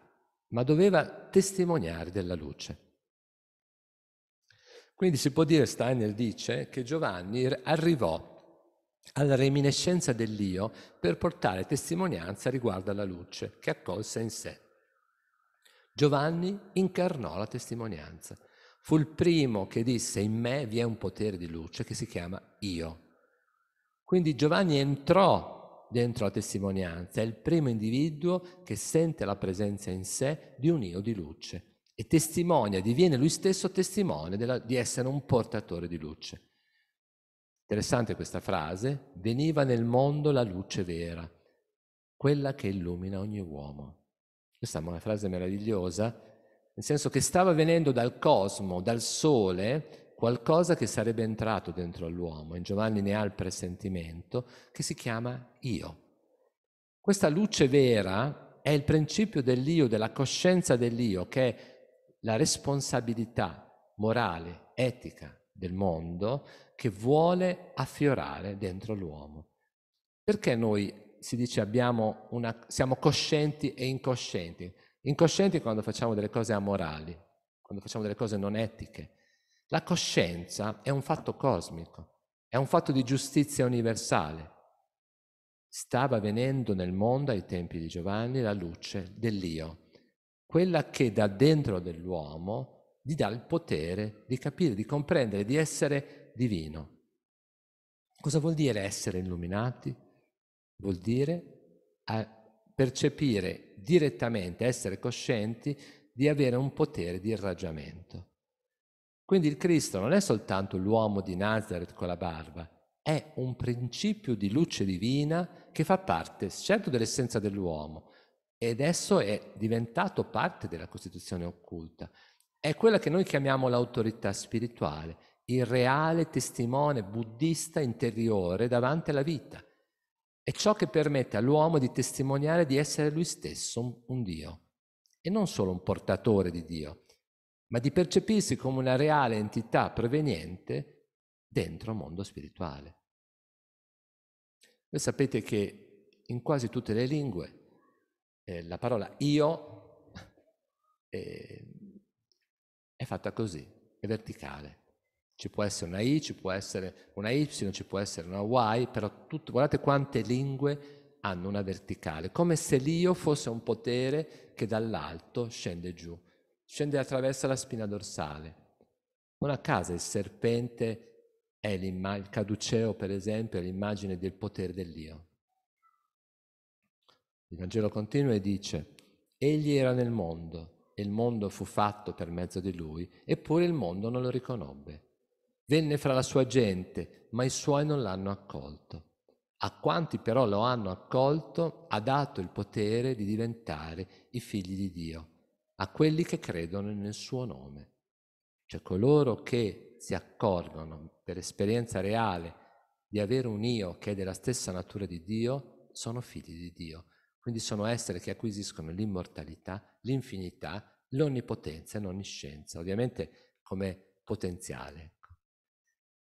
ma doveva testimoniare della luce. Quindi si può dire, Steiner dice, che Giovanni arrivò alla reminiscenza dell'io per portare testimonianza riguardo alla luce che accolse in sé. Giovanni incarnò la testimonianza. Fu il primo che disse in me vi è un potere di luce che si chiama io. Quindi Giovanni entrò dentro la testimonianza, è il primo individuo che sente la presenza in sé di un io di luce e testimonia, diviene lui stesso testimone della, di essere un portatore di luce. Interessante questa frase, veniva nel mondo la luce vera, quella che illumina ogni uomo. Questa è una frase meravigliosa nel senso che stava venendo dal cosmo, dal sole, qualcosa che sarebbe entrato dentro all'uomo, in Giovanni ne ha il presentimento, che si chiama io. Questa luce vera è il principio dell'io, della coscienza dell'io, che è la responsabilità morale, etica del mondo che vuole affiorare dentro l'uomo. Perché noi si dice abbiamo una, siamo coscienti e incoscienti? Incoscienti quando facciamo delle cose amorali, quando facciamo delle cose non etiche. La coscienza è un fatto cosmico, è un fatto di giustizia universale. Stava venendo nel mondo ai tempi di Giovanni la luce dell'io, quella che da dentro dell'uomo gli dà il potere di capire, di comprendere, di essere divino. Cosa vuol dire essere illuminati? Vuol dire eh, percepire direttamente, essere coscienti di avere un potere di irraggiamento. Quindi il Cristo non è soltanto l'uomo di Nazareth con la barba, è un principio di luce divina che fa parte, certo, dell'essenza dell'uomo, e adesso è diventato parte della Costituzione occulta. È quella che noi chiamiamo l'autorità spirituale, il reale testimone buddista interiore davanti alla vita è ciò che permette all'uomo di testimoniare di essere lui stesso un Dio e non solo un portatore di Dio, ma di percepirsi come una reale entità proveniente dentro il mondo spirituale. Voi sapete che in quasi tutte le lingue eh, la parola io eh, è fatta così, è verticale. Ci può essere una I, ci può essere una Y, ci può essere una Y, però tutto, guardate quante lingue hanno una verticale, come se l'io fosse un potere che dall'alto scende giù, scende attraverso la spina dorsale. Non a caso il serpente è il caduceo, per esempio, è l'immagine del potere dell'io. Il Vangelo continua e dice, egli era nel mondo e il mondo fu fatto per mezzo di lui, eppure il mondo non lo riconobbe venne fra la sua gente, ma i suoi non l'hanno accolto. A quanti però lo hanno accolto ha dato il potere di diventare i figli di Dio, a quelli che credono nel suo nome. Cioè coloro che si accorgono per esperienza reale di avere un io che è della stessa natura di Dio, sono figli di Dio. Quindi sono esseri che acquisiscono l'immortalità, l'infinità, l'onnipotenza e l'onniscienza, ovviamente come potenziale,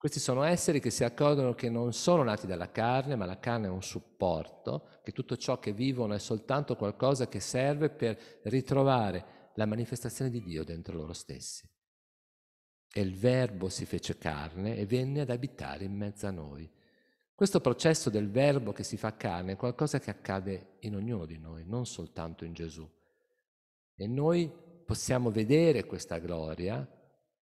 questi sono esseri che si accorgono che non sono nati dalla carne, ma la carne è un supporto, che tutto ciò che vivono è soltanto qualcosa che serve per ritrovare la manifestazione di Dio dentro loro stessi. E il Verbo si fece carne e venne ad abitare in mezzo a noi. Questo processo del Verbo che si fa carne è qualcosa che accade in ognuno di noi, non soltanto in Gesù. E noi possiamo vedere questa gloria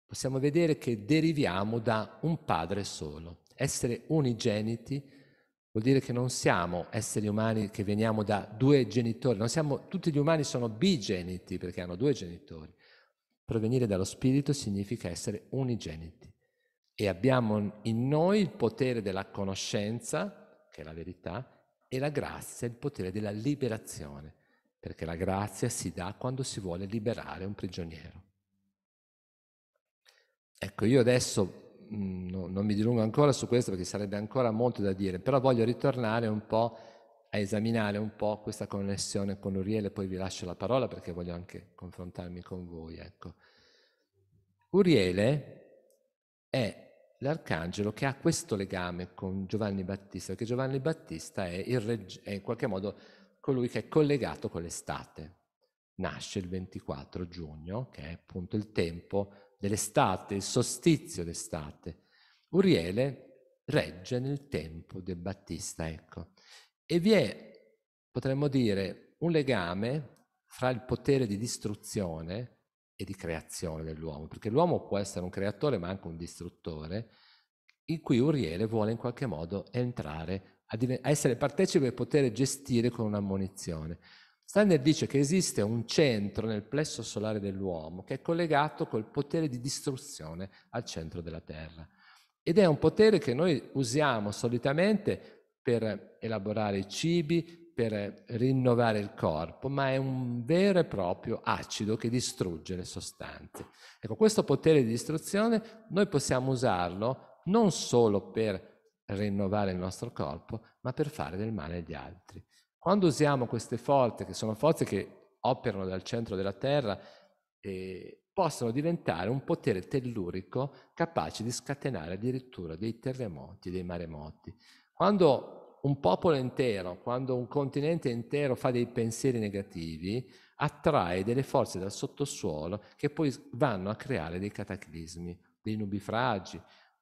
possiamo vedere che deriviamo da un padre solo. Essere unigeniti vuol dire che non siamo esseri umani che veniamo da due genitori, siamo, tutti gli umani sono bigeniti perché hanno due genitori. Provenire dallo Spirito significa essere unigeniti e abbiamo in noi il potere della conoscenza, che è la verità, e la grazia, il potere della liberazione, perché la grazia si dà quando si vuole liberare un prigioniero. Ecco, io adesso mh, mm, non mi dilungo ancora su questo perché sarebbe ancora molto da dire, però voglio ritornare un po' a esaminare un po' questa connessione con Uriele, poi vi lascio la parola perché voglio anche confrontarmi con voi. Ecco. Uriele è l'arcangelo che ha questo legame con Giovanni Battista, perché Giovanni Battista è, reg- è in qualche modo colui che è collegato con l'estate. Nasce il 24 giugno, che è appunto il tempo dell'estate, il sostizio d'estate. Uriele regge nel tempo del Battista, ecco. E vi è, potremmo dire, un legame fra il potere di distruzione e di creazione dell'uomo, perché l'uomo può essere un creatore ma anche un distruttore, in cui Uriele vuole in qualche modo entrare, a, essere partecipe e poter gestire con un'ammonizione. Steiner dice che esiste un centro nel plesso solare dell'uomo che è collegato col potere di distruzione al centro della Terra. Ed è un potere che noi usiamo solitamente per elaborare i cibi, per rinnovare il corpo, ma è un vero e proprio acido che distrugge le sostanze. Ecco, questo potere di distruzione noi possiamo usarlo non solo per rinnovare il nostro corpo, ma per fare del male agli altri. Quando usiamo queste forze, che sono forze che operano dal centro della Terra, eh, possono diventare un potere tellurico capace di scatenare addirittura dei terremoti, dei maremoti. Quando un popolo intero, quando un continente intero fa dei pensieri negativi, attrae delle forze dal sottosuolo che poi vanno a creare dei cataclismi, dei nubifragi,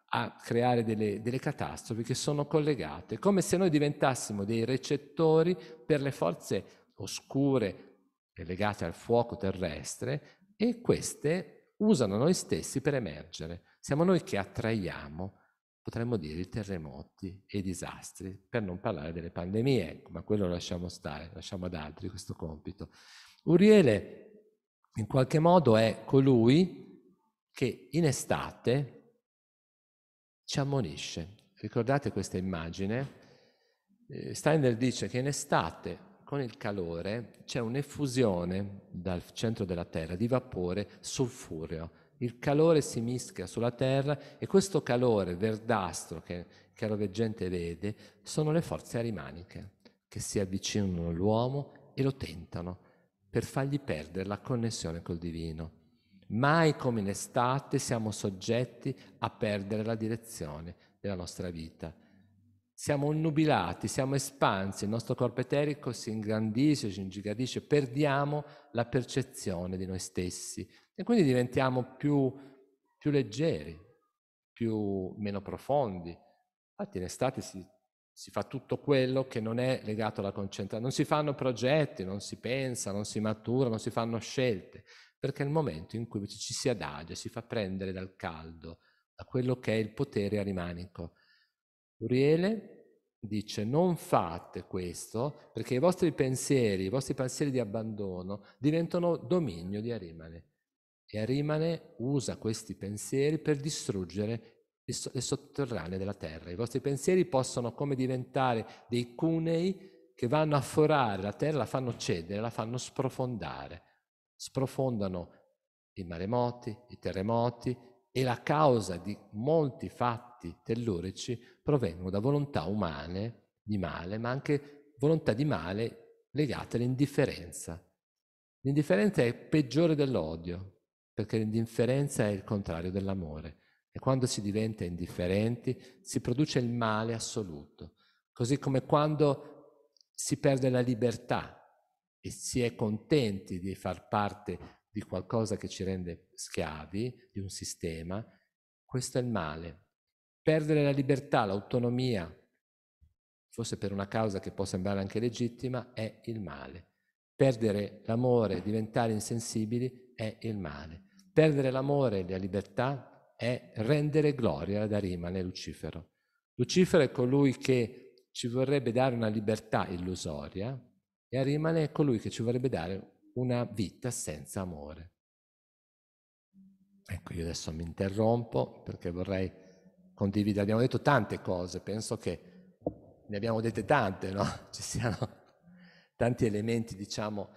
a creare delle, delle, catastrofi che sono collegate, come se noi diventassimo dei recettori per le forze oscure legate al fuoco terrestre e queste usano noi stessi per emergere. Siamo noi che attraiamo, potremmo dire, i terremoti e i disastri, per non parlare delle pandemie, ecco, ma quello lasciamo stare, lasciamo ad altri questo compito. Uriele in qualche modo è colui che in estate, ci ammonisce. Ricordate questa immagine? Eh, Steiner dice che in estate, con il calore, c'è un'effusione dal centro della Terra di vapore sulfureo. Il calore si mischia sulla Terra e questo calore verdastro che il chiaroveggente vede sono le forze arimaniche che si avvicinano all'uomo e lo tentano per fargli perdere la connessione col divino. Mai come in estate siamo soggetti a perdere la direzione della nostra vita. Siamo nubilati, siamo espansi, il nostro corpo eterico si ingrandisce, si ingigadisce, perdiamo la percezione di noi stessi e quindi diventiamo più, più leggeri, più, meno profondi. Infatti in estate si, si fa tutto quello che non è legato alla concentrazione, non si fanno progetti, non si pensa, non si matura, non si fanno scelte perché è il momento in cui invece ci si adagia, si fa prendere dal caldo, da quello che è il potere arimanico. Uriele dice non fate questo perché i vostri pensieri, i vostri pensieri di abbandono diventano dominio di Arimane e Arimane usa questi pensieri per distruggere le sotterranee della terra. I vostri pensieri possono come diventare dei cunei che vanno a forare la terra, la fanno cedere, la fanno sprofondare sprofondano i maremoti, i terremoti e la causa di molti fatti tellurici provengono da volontà umane di male, ma anche volontà di male legate all'indifferenza. L'indifferenza è peggiore dell'odio, perché l'indifferenza è il contrario dell'amore. E quando si diventa indifferenti si produce il male assoluto, così come quando si perde la libertà e si è contenti di far parte di qualcosa che ci rende schiavi, di un sistema, questo è il male. Perdere la libertà, l'autonomia, forse per una causa che può sembrare anche legittima, è il male. Perdere l'amore, diventare insensibili, è il male. Perdere l'amore e la libertà è rendere gloria ad Arimane Lucifero. Lucifero è colui che ci vorrebbe dare una libertà illusoria, e a rimane colui che ci vorrebbe dare una vita senza amore. Ecco, io adesso mi interrompo perché vorrei condividere. Abbiamo detto tante cose, penso che ne abbiamo dette tante, no? Ci siano tanti elementi, diciamo,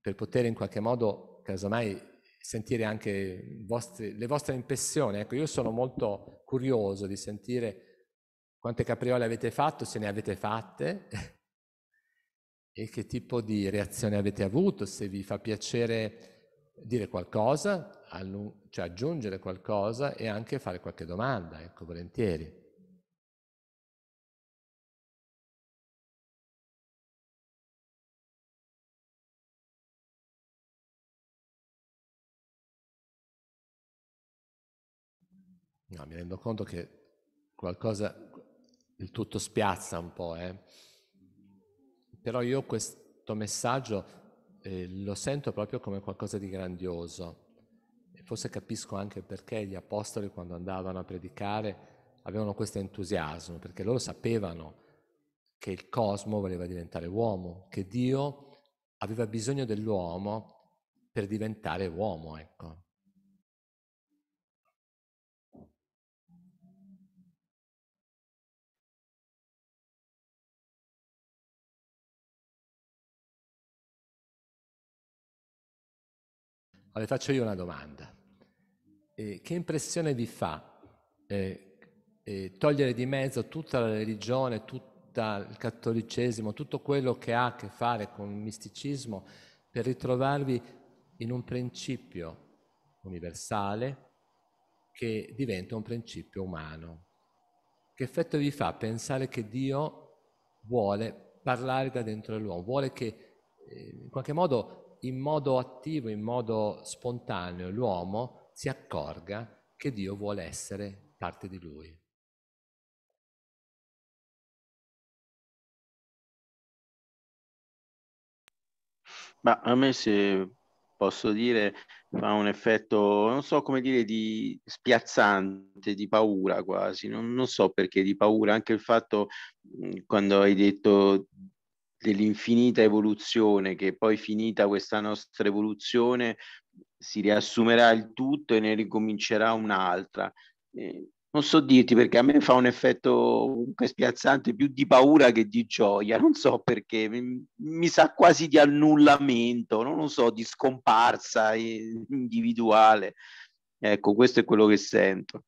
per poter in qualche modo, casomai, sentire anche vostri, le vostre impressioni. Ecco, io sono molto curioso di sentire quante capriole avete fatto, se ne avete fatte, e che tipo di reazione avete avuto, se vi fa piacere dire qualcosa, cioè aggiungere qualcosa e anche fare qualche domanda, ecco, volentieri. No, mi rendo conto che qualcosa, il tutto spiazza un po', eh. Però io questo messaggio eh, lo sento proprio come qualcosa di grandioso. E forse capisco anche perché gli apostoli quando andavano a predicare avevano questo entusiasmo, perché loro sapevano che il cosmo voleva diventare uomo, che Dio aveva bisogno dell'uomo per diventare uomo, ecco. Le faccio io una domanda. Eh, che impressione vi fa eh, eh, togliere di mezzo tutta la religione, tutto il cattolicesimo, tutto quello che ha a che fare con il misticismo per ritrovarvi in un principio universale che diventa un principio umano? Che effetto vi fa pensare che Dio vuole parlare da dentro l'uomo, vuole che eh, in qualche modo in modo attivo, in modo spontaneo, l'uomo si accorga che Dio vuole essere parte di lui. Ma a me se posso dire fa un effetto, non so come dire, di spiazzante, di paura quasi, non, non so perché di paura, anche il fatto mh, quando hai detto dell'infinita evoluzione che poi finita questa nostra evoluzione si riassumerà il tutto e ne ricomincerà un'altra. Eh, non so dirti perché a me fa un effetto comunque spiazzante più di paura che di gioia, non so perché, mi, mi sa quasi di annullamento, non lo so, di scomparsa eh, individuale. Ecco, questo è quello che sento.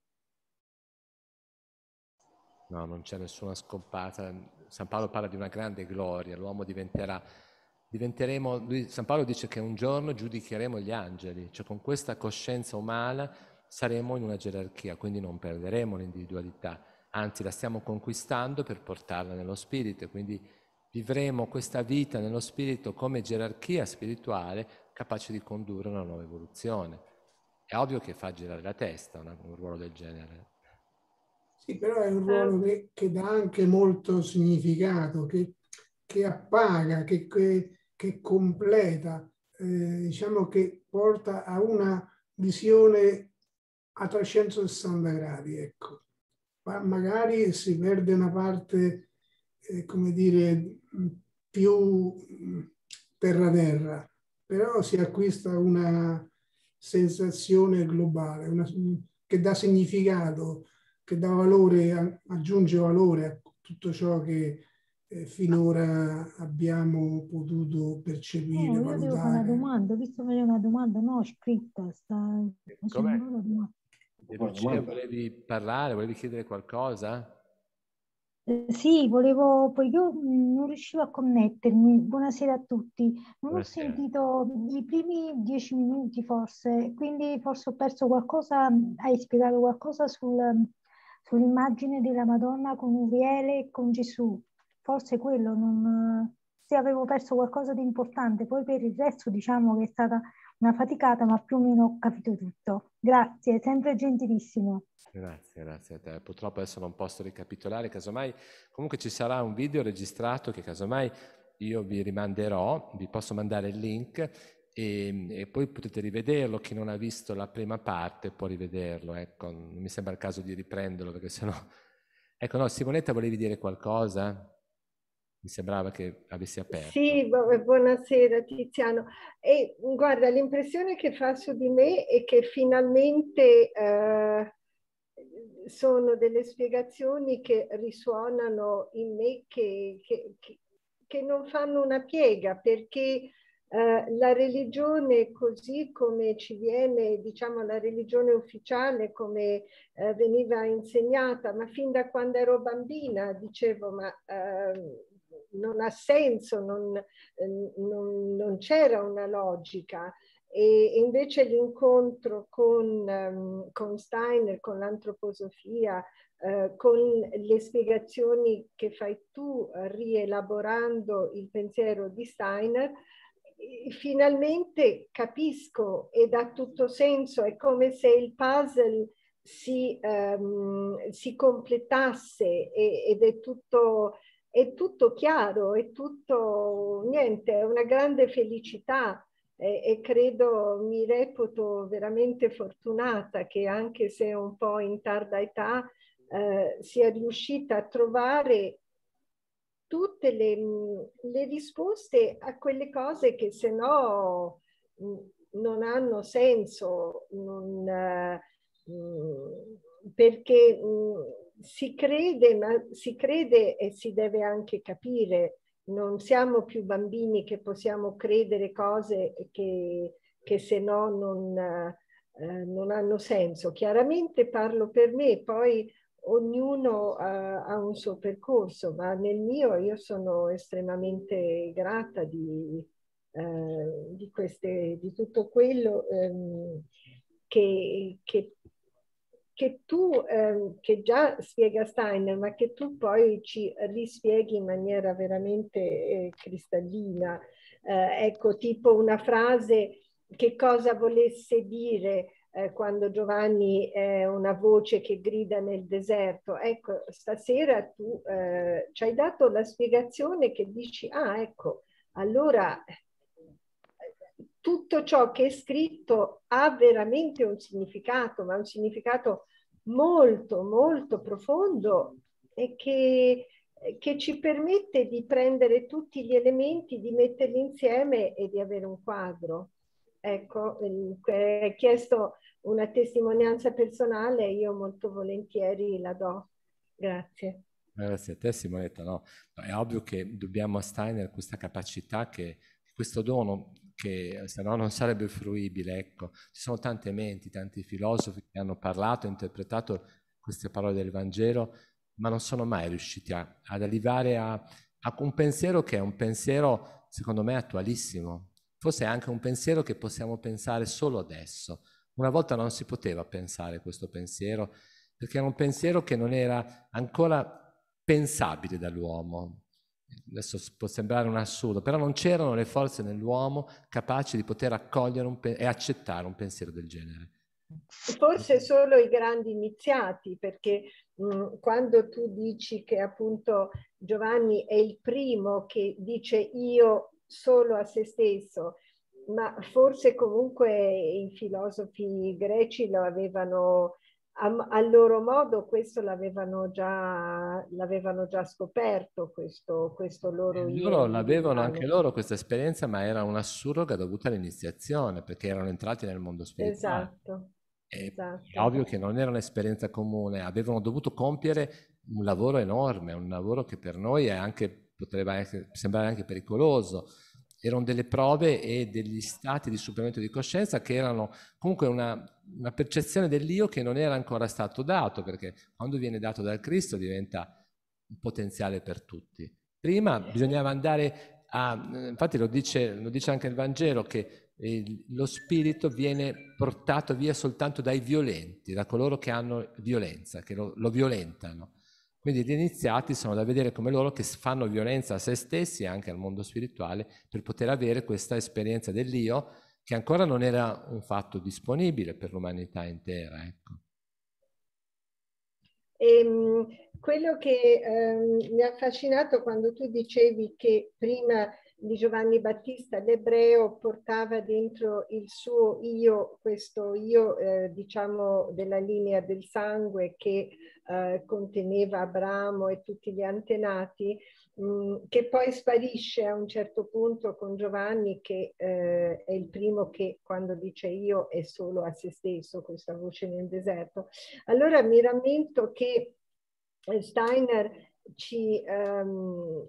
No, non c'è nessuna scomparsa, San Paolo parla di una grande gloria, l'uomo diventerà, diventeremo, lui, San Paolo dice che un giorno giudicheremo gli angeli, cioè con questa coscienza umana saremo in una gerarchia, quindi non perderemo l'individualità, anzi la stiamo conquistando per portarla nello spirito, quindi vivremo questa vita nello spirito come gerarchia spirituale capace di condurre una nuova evoluzione. È ovvio che fa girare la testa un ruolo del genere, però è un ruolo eh. che, che dà anche molto significato, che, che appaga, che, che completa, eh, diciamo che porta a una visione a 360 gradi, ecco. Ma magari si perde una parte, eh, come dire, più mm, terra-terra, però si acquista una sensazione globale, una, che dà significato che dà valore, aggiunge valore a tutto ciò che eh, finora abbiamo potuto percepire. No, eh, io una domanda, visto che è una domanda no, scritta, sta... Lucia, volevi parlare, volevi chiedere qualcosa? Eh, sì, volevo, poi io mm, non riuscivo a connettermi. Buonasera a tutti. Non Buonasera. ho sentito i primi dieci minuti forse, quindi forse ho perso qualcosa, hai spiegato qualcosa sul, sull'immagine della Madonna con Uriele e con Gesù. Forse quello non... Eh, Se avevo perso qualcosa di importante, poi per il resto diciamo che è stata una faticata, ma più o meno ho capito tutto. Grazie, sempre gentilissimo. Grazie, grazie a te. Purtroppo adesso non posso ricapitolare, casomai comunque ci sarà un video registrato che casomai io vi rimanderò, vi posso mandare il link e, ehm, e, poi potete rivederlo, chi non ha visto la prima parte può rivederlo, ecco, non mi sembra il caso di riprenderlo perché sennò... Ecco, no, Simonetta volevi dire qualcosa? Mi sembrava che avessi aperto. Sì, buonasera Tiziano. E guarda, l'impressione che fa su di me è che finalmente eh, sono delle spiegazioni che risuonano in me, che, che, che, che non fanno una piega, perché eh, la religione così come ci viene, diciamo la religione ufficiale come eh, veniva insegnata, ma fin da quando ero bambina dicevo ma eh, non ha senso, non, ehm, non, non c'era una logica. E invece l'incontro con, ehm, con, Steiner, con l'antroposofia, eh, con le spiegazioni che fai tu rielaborando il pensiero di Steiner, finalmente capisco e ha tutto senso, è come se il puzzle si, um, si completasse e, ed è tutto, è tutto chiaro, è tutto niente, è una grande felicità e, e credo mi reputo veramente fortunata che anche se un po' in tarda età eh, sia riuscita a trovare tutte le, le, risposte a quelle cose che se no non hanno senso, non, eh, perché si crede, ma si crede e si deve anche capire, non siamo più bambini che possiamo credere cose che, che se no non, eh, non hanno senso. Chiaramente parlo per me, poi ognuno ha, eh, ha, un suo percorso, ma nel mio io sono estremamente grata di, eh, di, queste, di tutto quello ehm, che, che, che, tu, ehm, che già spiega Steiner, ma che tu poi ci rispieghi in maniera veramente eh, cristallina. Eh, ecco, tipo una frase che cosa volesse dire eh, quando Giovanni è una voce che grida nel deserto. Ecco, stasera tu eh, ci hai dato la spiegazione che dici, ah ecco, allora tutto ciò che è scritto ha veramente un significato, ma un significato molto, molto profondo e che, che ci permette di prendere tutti gli elementi, di metterli insieme e di avere un quadro. Ecco, eh, è chiesto una testimonianza personale io molto volentieri la do. Grazie. Grazie a te Simonetta. No, è ovvio che dobbiamo a Steiner questa capacità, che, questo dono che eh, se no non sarebbe fruibile. Ecco. Ci sono tante menti, tanti filosofi che hanno parlato, interpretato queste parole del Vangelo, ma non sono mai riusciti a, ad arrivare a, a un pensiero che è un pensiero, secondo me, attualissimo. Forse è anche un pensiero che possiamo pensare solo adesso, una volta non si poteva pensare questo pensiero, perché era un pensiero che non era ancora pensabile dall'uomo. Adesso può sembrare un assurdo, però non c'erano le forze nell'uomo capaci di poter accogliere pe- e accettare un pensiero del genere. Forse solo i grandi iniziati, perché mh, mm, quando tu dici che appunto Giovanni è il primo che dice io solo a se stesso, ma forse comunque i filosofi greci lo avevano a, a loro modo questo l'avevano già, l'avevano già scoperto, questo, questo loro... E eh, loro l'avevano diciamo. anche loro questa esperienza, ma era una surroga dovuta all'iniziazione, perché erano entrati nel mondo spirituale. Esatto. esatto. È ovvio che non era un'esperienza comune, avevano dovuto compiere un lavoro enorme, un lavoro che per noi anche, potrebbe anche, sembrare anche pericoloso, erano delle prove e degli stati di supplemento di coscienza che erano comunque una, una, percezione dell'io che non era ancora stato dato, perché quando viene dato dal Cristo diventa un potenziale per tutti. Prima bisognava andare a, infatti lo dice, lo dice anche il Vangelo, che eh, lo spirito viene portato via soltanto dai violenti, da coloro che hanno violenza, che lo, lo violentano. Quindi gli iniziati sono da vedere come loro che fanno violenza a se stessi e anche al mondo spirituale per poter avere questa esperienza dell'io che ancora non era un fatto disponibile per l'umanità intera. Ecco. E, ehm, quello che eh, mi ha affascinato quando tu dicevi che prima di Giovanni Battista, l'ebreo portava dentro il suo io, questo io eh, diciamo della linea del sangue che eh, conteneva Abramo e tutti gli antenati, mh, mm, che poi sparisce a un certo punto con Giovanni che eh, è il primo che quando dice io è solo a se stesso, questa voce nel deserto. Allora mi rammento che eh, Steiner ci... Um,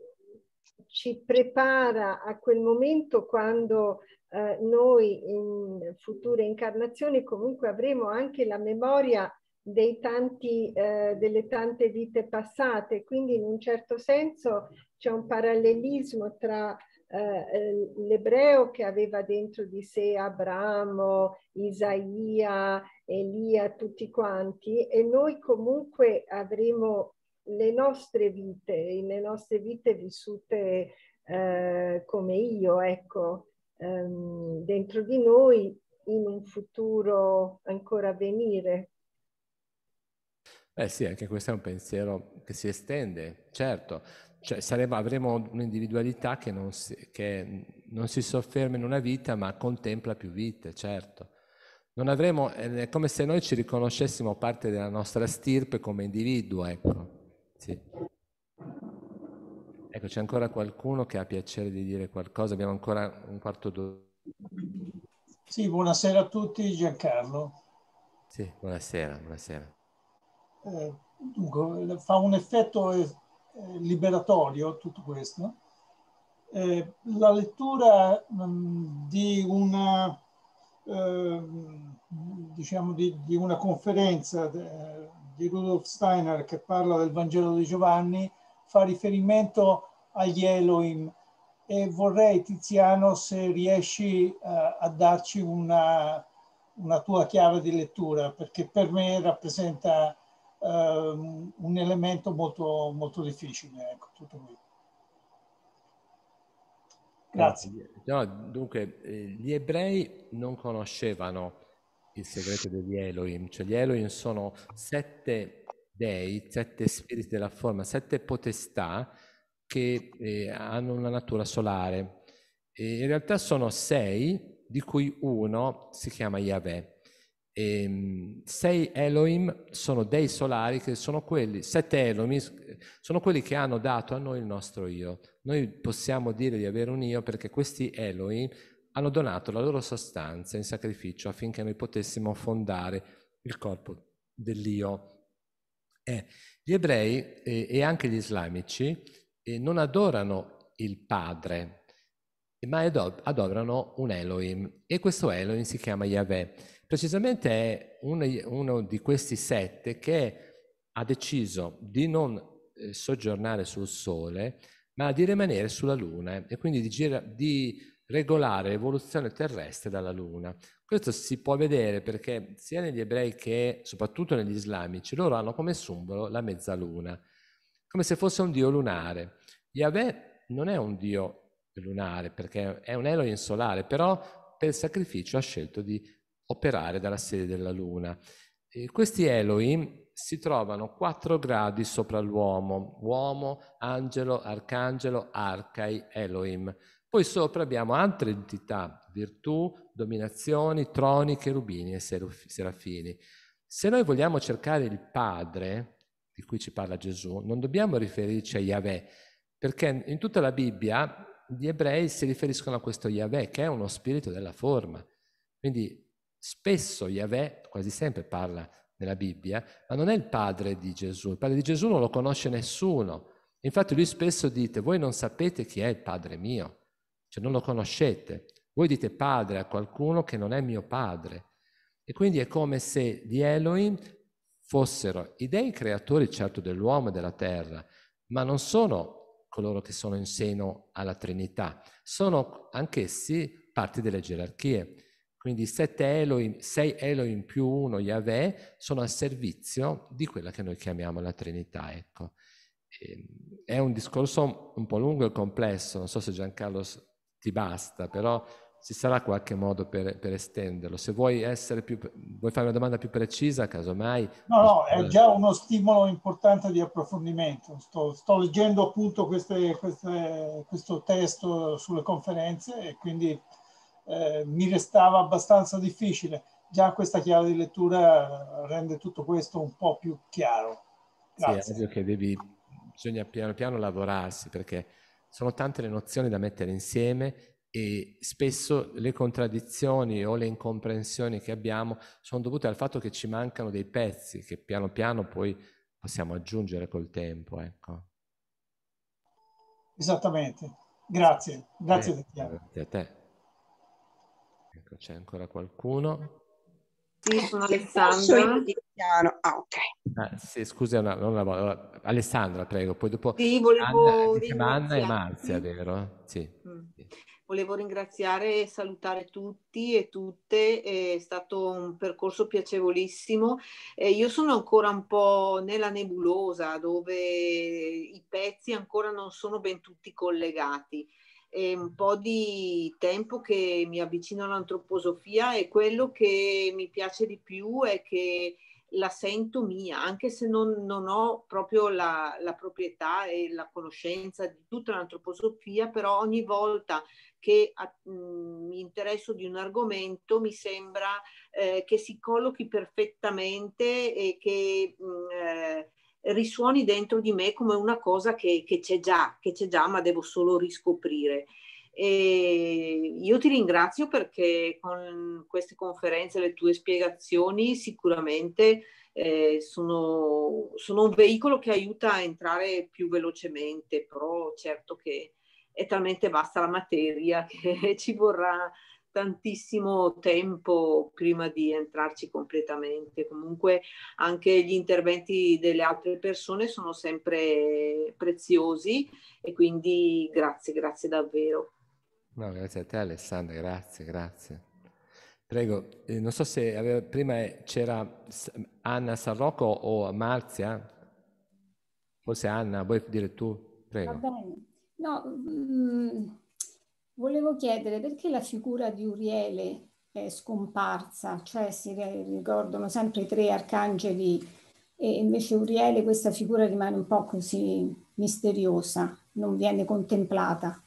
ci prepara a quel momento quando eh, noi in future incarnazioni comunque avremo anche la memoria tanti, eh, delle tante vite passate, quindi in un certo senso c'è un parallelismo tra eh, l'ebreo che aveva dentro di sé Abramo, Isaia, Elia, tutti quanti e noi comunque avremo le nostre vite, le nostre vite vissute eh, come io, ecco, ehm, dentro di noi in un futuro ancora a venire. Eh sì, anche questo è un pensiero che si estende, certo. Cioè, saremo, avremo un'individualità che non, si, che non si sofferma in una vita ma contempla più vite, certo. Non avremo, è come se noi ci riconoscessimo parte della nostra stirpe come individuo, ecco. Sì. Ecco, c'è ancora qualcuno che ha piacere di dire qualcosa? Abbiamo ancora un quarto d'ora. Sì, buonasera a tutti, Giancarlo. Sì, buonasera, buonasera. Eh, dunque, fa un effetto eh, liberatorio tutto questo. Eh, la lettura mm, di una, eh, diciamo, di, di una conferenza eh, di Rudolf Steiner che parla del Vangelo di Giovanni fa riferimento agli Elohim e vorrei Tiziano se riesci a, eh, a darci una, una, tua chiave di lettura perché per me rappresenta um, un elemento molto, molto difficile. Ecco, Grazie. No, dunque, eh, gli ebrei non conoscevano il segreto degli Elohim, cioè gli Elohim sono sette dei, sette spiriti della forma, sette potestà che eh, hanno una natura solare. E in realtà sono sei, di cui uno si chiama Yahweh. E, ehm, sei Elohim sono dei solari che sono quelli, sette Elohim eh, sono quelli che hanno dato a noi il nostro io. Noi possiamo dire di avere un io perché questi Elohim hanno donato la loro sostanza in sacrificio affinché noi potessimo fondare il corpo dell'Io. Eh, gli ebrei eh, e anche gli islamici eh, non adorano il padre, ma adorano un Elohim e questo Elohim si chiama Yahweh. Precisamente è uno, uno di questi sette che ha deciso di non eh, soggiornare sul sole, ma di rimanere sulla luna e quindi di, gira, di regolare l'evoluzione terrestre dalla Luna. Questo si può vedere perché sia negli ebrei che soprattutto negli islamici loro hanno come simbolo la mezzaluna, come se fosse un dio lunare. Yahweh non è un dio lunare perché è un Elohim solare, però per sacrificio ha scelto di operare dalla sede della Luna. E questi Elohim si trovano quattro gradi sopra l'uomo, uomo, angelo, arcangelo, arcai, Elohim. Poi sopra abbiamo altre entità, virtù, dominazioni, troni, cherubini e serafini. Se noi vogliamo cercare il Padre, di cui ci parla Gesù, non dobbiamo riferirci a Yahweh, perché in tutta la Bibbia gli ebrei si riferiscono a questo Yahweh, che è uno spirito della forma. Quindi spesso Yahweh, quasi sempre parla nella Bibbia, ma non è il padre di Gesù. Il padre di Gesù non lo conosce nessuno. Infatti lui spesso dite, voi non sapete chi è il padre mio cioè non lo conoscete. Voi dite padre a qualcuno che non è mio padre. E quindi è come se gli Elohim fossero i dei creatori, certo, dell'uomo e della terra, ma non sono coloro che sono in seno alla Trinità, sono anch'essi parte delle gerarchie. Quindi sette Elohim, sei Elohim più uno, Yahweh, sono a servizio di quella che noi chiamiamo la Trinità. Ecco. Ehm, è un discorso un po' lungo e complesso, non so se Giancarlo ti basta, però ci sarà qualche modo per, per estenderlo. Se vuoi, più, vuoi, fare una domanda più precisa, casomai... No, no, è già uno stimolo importante di approfondimento. Sto, sto leggendo appunto queste, queste, questo testo sulle conferenze e quindi eh, mi restava abbastanza difficile. Già questa chiave di lettura rende tutto questo un po' più chiaro. Grazie. Sì, è ovvio che devi, bisogna piano piano lavorarsi perché sono tante le nozioni da mettere insieme e spesso le contraddizioni o le incomprensioni che abbiamo sono dovute al fatto che ci mancano dei pezzi che piano piano poi possiamo aggiungere col tempo. Ecco. Esattamente, grazie, grazie, eh, grazie a te. Ecco, c'è ancora qualcuno. Sì, eh, sono Alessandra. Ah, ok. Ah, sì, scusa, no, non la voglio. Alessandra, prego, poi dopo... Sì, volevo Anna, Anna e Marzia, vero? Sì. Mm. sì. Volevo ringraziare e salutare tutti e tutte, è stato un percorso piacevolissimo. Eh, io sono ancora un po' nella nebulosa dove i pezzi ancora non sono ben tutti collegati è un po' di tempo che mi avvicino all'antroposofia e quello che mi piace di più è che la sento mia, anche se non, non ho proprio la, la, proprietà e la conoscenza di tutta l'antroposofia, però ogni volta che a, mh, mm, mi interesso di un argomento mi sembra eh, che si collochi perfettamente e che... Mh, mm, eh, risuoni dentro di me come una cosa che, che c'è già, che c'è già ma devo solo riscoprire. E io ti ringrazio perché con queste conferenze, le tue spiegazioni sicuramente eh, sono, sono, un veicolo che aiuta a entrare più velocemente, però certo che è talmente vasta la materia che ci vorrà tantissimo tempo prima di entrarci completamente. Comunque anche gli interventi delle altre persone sono sempre preziosi e quindi grazie, grazie davvero. No, grazie a te Alessandra, grazie, grazie. Prego, eh, non so se aveva, prima c'era Anna Sarrocco o Marzia, forse Anna, vuoi dire tu? Prego. Va bene. No, mh mm, Volevo chiedere perché la figura di Uriele è scomparsa, cioè si ricordano sempre i tre arcangeli e invece Uriele questa figura rimane un po' così misteriosa, non viene contemplata.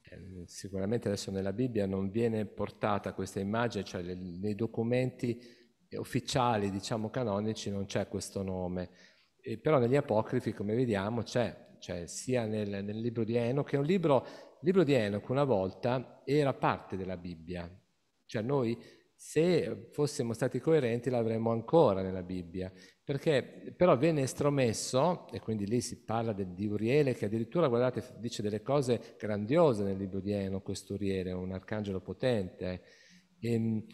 Eh, sicuramente adesso nella Bibbia non viene portata questa immagine, cioè nei documenti ufficiali, diciamo canonici, non c'è questo nome. E eh, però negli apocrifi, come vediamo, c'è cioè sia nel, nel libro di Enoch, è un libro, il libro di Enoch una volta era parte della Bibbia, cioè noi se fossimo stati coerenti l'avremmo ancora nella Bibbia, perché però viene estromesso, e quindi lì si parla del, di Uriele, che addirittura, guardate, dice delle cose grandiose nel libro di Enoch, questo Uriele, un arcangelo potente, ehm,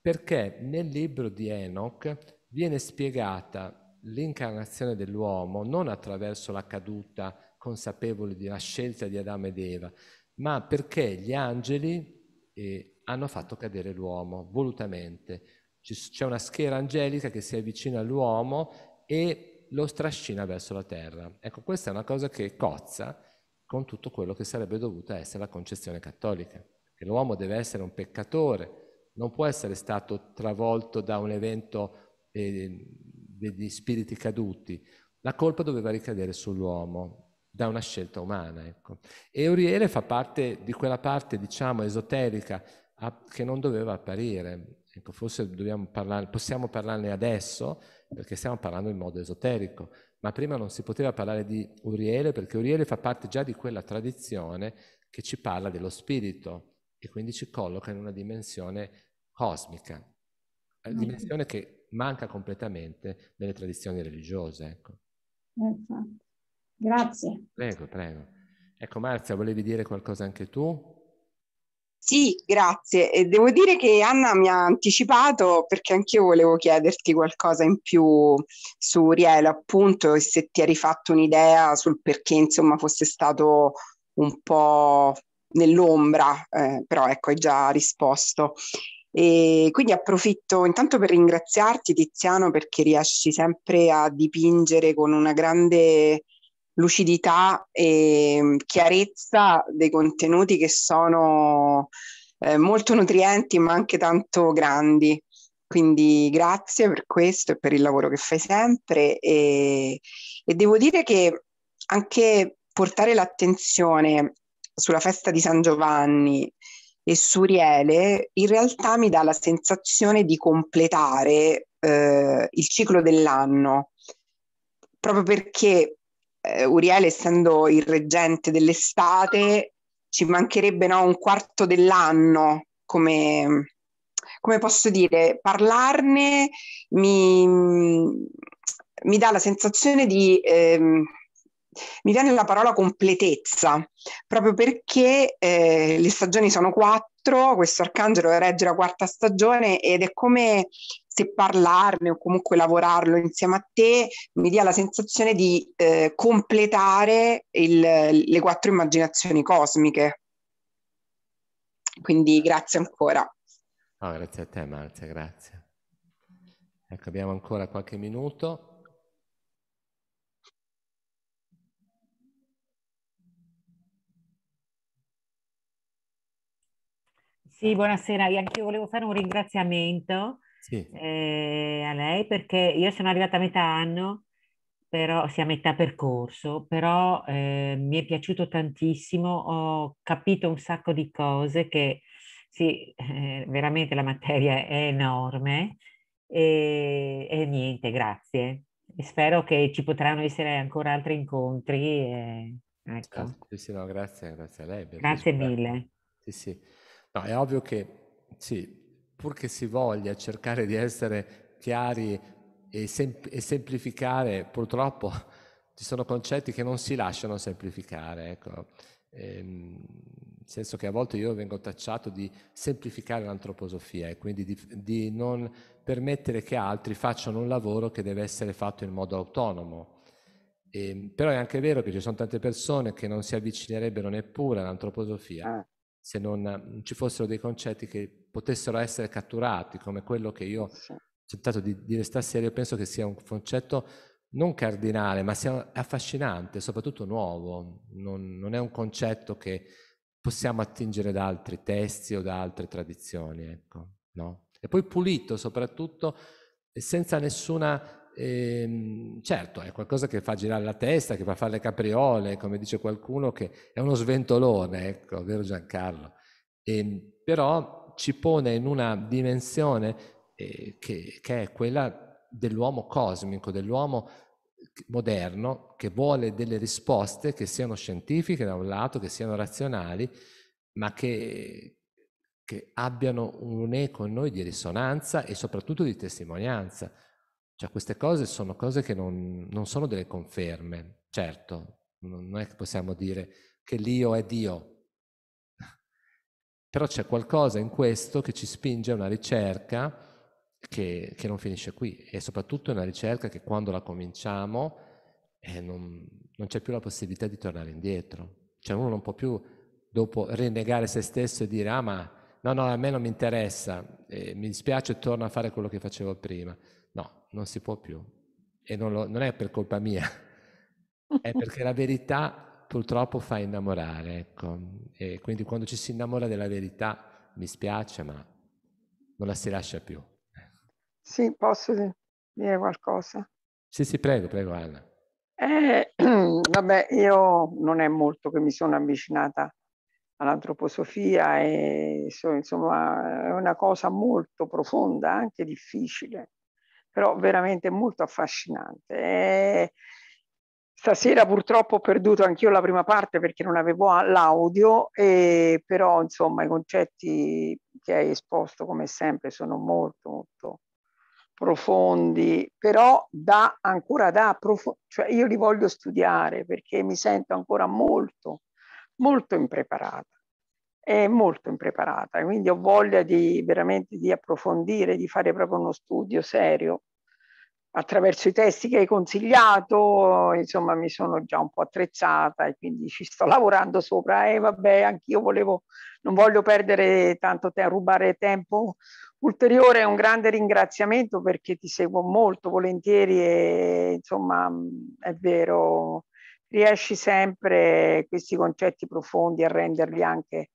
perché nel libro di Enoch viene spiegata l'incarnazione dell'uomo non attraverso la caduta consapevole della scelta di Adamo ed Eva, ma perché gli angeli eh, hanno fatto cadere l'uomo volutamente. C'è una schiera angelica che si avvicina all'uomo e lo strascina verso la terra. Ecco, questa è una cosa che cozza con tutto quello che sarebbe dovuta essere la concezione cattolica, che l'uomo deve essere un peccatore, non può essere stato travolto da un evento eh, degli spiriti caduti, la colpa doveva ricadere sull'uomo da una scelta umana. Ecco. E Uriele fa parte di quella parte, diciamo, esoterica a, che non doveva apparire. Ecco, forse dobbiamo parlare, possiamo parlarne adesso, perché stiamo parlando in modo esoterico, ma prima non si poteva parlare di Uriele, perché Uriele fa parte già di quella tradizione che ci parla dello spirito e quindi ci colloca in una dimensione cosmica, una mm. dimensione che manca completamente nelle tradizioni religiose. Ecco. Grazie. Prego, prego. Ecco Marzia, volevi dire qualcosa anche tu? Sì, grazie. E devo dire che Anna mi ha anticipato perché anch'io volevo chiederti qualcosa in più su Uriele, appunto, e se ti eri fatto un'idea sul perché, insomma, fosse stato un po' nell'ombra, eh, però ecco, hai già risposto. E quindi approfitto intanto per ringraziarti Tiziano perché riesci sempre a dipingere con una grande lucidità e mm, chiarezza dei contenuti che sono eh, molto nutrienti ma anche tanto grandi. Quindi grazie per questo e per il lavoro che fai sempre e, e devo dire che anche portare l'attenzione sulla festa di San Giovanni e surreale, in realtà mi dà la sensazione di completare eh, il ciclo dell'anno, proprio perché eh, Uriele, essendo il reggente dell'estate, ci mancherebbe no, un quarto dell'anno come, come posso dire, parlarne mi, mi dà la sensazione di, ehm, mi viene la parola completezza, proprio perché eh, le stagioni sono quattro, questo Arcangelo regge la quarta stagione ed è come se parlarne o comunque lavorarlo insieme a te mi dia la sensazione di eh, completare il, le quattro immaginazioni cosmiche. Quindi grazie ancora. Oh, grazie a te Marzia, grazie. Ecco, abbiamo ancora qualche minuto. Sì, buonasera. Anche io volevo fare un ringraziamento sì. eh, a lei perché io sono arrivata a metà anno, però sì, a metà percorso, però eh, mi è piaciuto tantissimo, ho capito un sacco di cose che sì, eh, veramente la materia è enorme e, e, niente, grazie. Spero che ci potranno essere ancora altri incontri. E, ecco. sì, no, grazie, grazie a lei. Grazie mille. Sì, sì. No, è ovvio che sì, pur che si voglia cercare di essere chiari e, sem- e semplificare, purtroppo ci sono concetti che non si lasciano semplificare. Ecco. Ehm, nel senso che a volte io vengo tacciato di semplificare l'antroposofia e quindi di, di non permettere che altri facciano un lavoro che deve essere fatto in modo autonomo. E, ehm, però è anche vero che ci sono tante persone che non si avvicinerebbero neppure all'antroposofia eh se non mm, ci fossero dei concetti che potessero essere catturati, come quello che io ho tentato di dire stasera, io penso che sia un concetto non cardinale, ma sia affascinante, soprattutto nuovo, non, non è un concetto che possiamo attingere da altri testi o da altre tradizioni, ecco, no? E poi pulito soprattutto, senza nessuna Ehm, certo, è qualcosa che fa girare la testa, che fa fare le capriole, come dice qualcuno, che è uno sventolone, ecco, vero Giancarlo? Ehm, però ci pone in una dimensione eh, che, che è quella dell'uomo cosmico, dell'uomo moderno che vuole delle risposte che siano scientifiche da un lato, che siano razionali, ma che, che abbiano eco in noi di risonanza e soprattutto di testimonianza. Cioè queste cose sono cose che non, non sono delle conferme, certo, non è che possiamo dire che l'io è Dio, però c'è qualcosa in questo che ci spinge a una ricerca che, che non finisce qui e soprattutto è una ricerca che quando la cominciamo eh, non, non c'è più la possibilità di tornare indietro. Cioè uno non può più dopo rinnegare se stesso e dire ah ma no no a me non mi interessa, eh, mi dispiace e torno a fare quello che facevo prima. No, non si può più. E non, lo, non è per colpa mia, è perché la verità purtroppo fa innamorare. Ecco. E quindi quando ci si innamora della verità, mi spiace, ma non la si lascia più. Sì, posso dire qualcosa? Sì, sì, prego, prego Anna. Eh, vabbè, io non è molto che mi sono avvicinata all'antroposofia e insomma è una cosa molto profonda, anche difficile, però veramente molto affascinante. E eh, stasera purtroppo ho perduto anch'io la prima parte perché non avevo l'audio, però insomma i concetti che hai esposto come sempre sono molto molto profondi, però da, ancora da profondi, cioè io li voglio studiare perché mi sento ancora molto molto impreparato è molto impreparata, quindi ho voglia di veramente di approfondire, di fare proprio uno studio serio attraverso i testi che hai consigliato, insomma mi sono già un po' attrezzata e quindi ci sto lavorando sopra e eh, vabbè anch'io volevo, non voglio perdere tanto tempo, rubare tempo ulteriore un grande ringraziamento perché ti seguo molto volentieri e insomma è vero, riesci sempre questi concetti profondi a renderli anche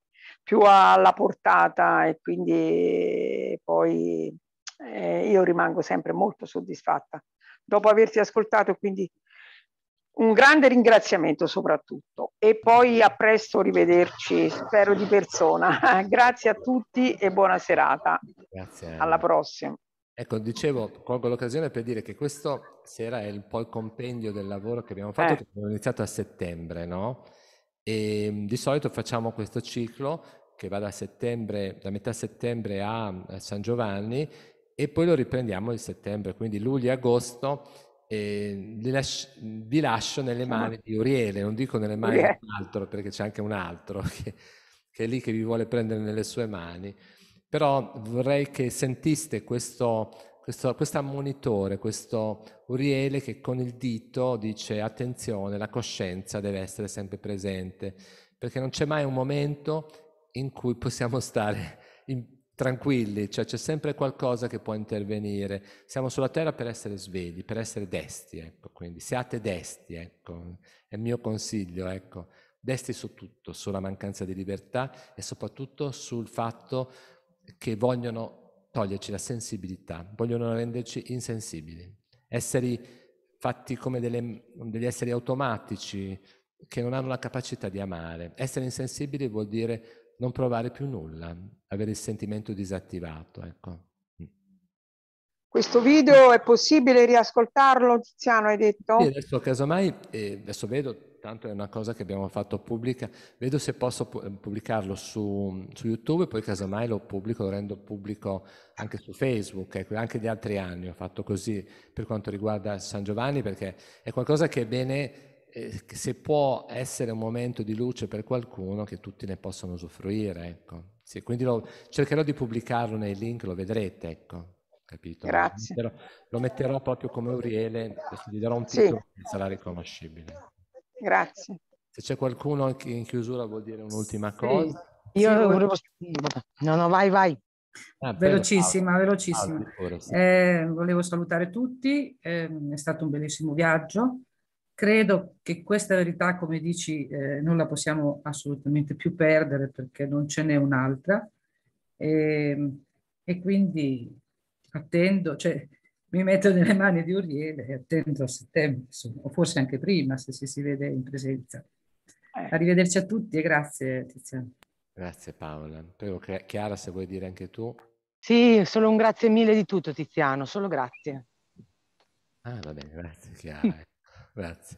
più alla portata e quindi poi eh, io rimango sempre molto soddisfatta. Dopo averti ascoltato, quindi un grande ringraziamento soprattutto e poi a presto rivederci, spero di persona. Grazie a tutti e buona serata. Grazie. Alla prossima. Ecco, dicevo, colgo l'occasione per dire che questo sera è un po' il compendio del lavoro che abbiamo fatto, eh. che abbiamo iniziato a settembre, no? E ehm, di solito facciamo questo ciclo che va da, da metà settembre a, San Giovanni e poi lo riprendiamo in settembre, quindi luglio e agosto eh, li, lascio, li, lascio nelle mani di Uriele, non dico nelle mani yeah. di un altro perché c'è anche un altro che, che, è lì che vi vuole prendere nelle sue mani, però vorrei che sentiste questo questo, questo ammonitore, questo Uriele che con il dito dice attenzione, la coscienza deve essere sempre presente, perché non c'è mai un momento in cui possiamo stare in, tranquilli, cioè c'è sempre qualcosa che può intervenire. Siamo sulla terra per essere svegli, per essere desti, ecco, quindi siate desti, ecco, è il mio consiglio, ecco, desti su tutto, sulla mancanza di libertà e soprattutto sul fatto che vogliono toglierci la sensibilità, vogliono renderci insensibili, esseri fatti come delle, degli esseri automatici che non hanno la capacità di amare. Essere insensibili vuol dire non provare più nulla, avere il sentimento disattivato. Ecco. Questo video è possibile riascoltarlo, Tiziano, hai detto? Sì, adesso casomai, eh, adesso vedo, tanto è una cosa che abbiamo fatto pubblica, vedo se posso eh, pubblicarlo su, su YouTube, poi casomai lo pubblico, lo rendo pubblico anche su Facebook, ecco, anche gli altri anni ho fatto così per quanto riguarda San Giovanni, perché è qualcosa che è bene, eh, se può essere un momento di luce per qualcuno, che tutti ne possano usufruire, ecco. Sì, quindi lo, cercherò di pubblicarlo nei link, lo vedrete, ecco capito? Grazie. Lo metterò, lo metterò, proprio come Uriele, gli darò un titolo sì. che sarà riconoscibile. Grazie. Se c'è qualcuno anche in chiusura vuol dire un'ultima cosa. Io sì, volevo... No, no, vai, vai. Ah, velocissima, prego. velocissima. Ah, sì. eh, volevo salutare tutti, eh, è stato un bellissimo viaggio. Credo che questa verità, come dici, eh, non la possiamo assolutamente più perdere perché non ce n'è un'altra. E, ehm, e quindi attendo, cioè, mi metto nelle mani di Uriele e attendo a settembre, insomma, o forse anche prima se ci si vede in presenza. Eh. Arrivederci a tutti e grazie Tiziano. Grazie Paola. Prego Chiara se vuoi dire anche tu. Sì, solo un grazie mille di tutto Tiziano, solo grazie. Ah va bene, grazie Chiara. Ecco. grazie.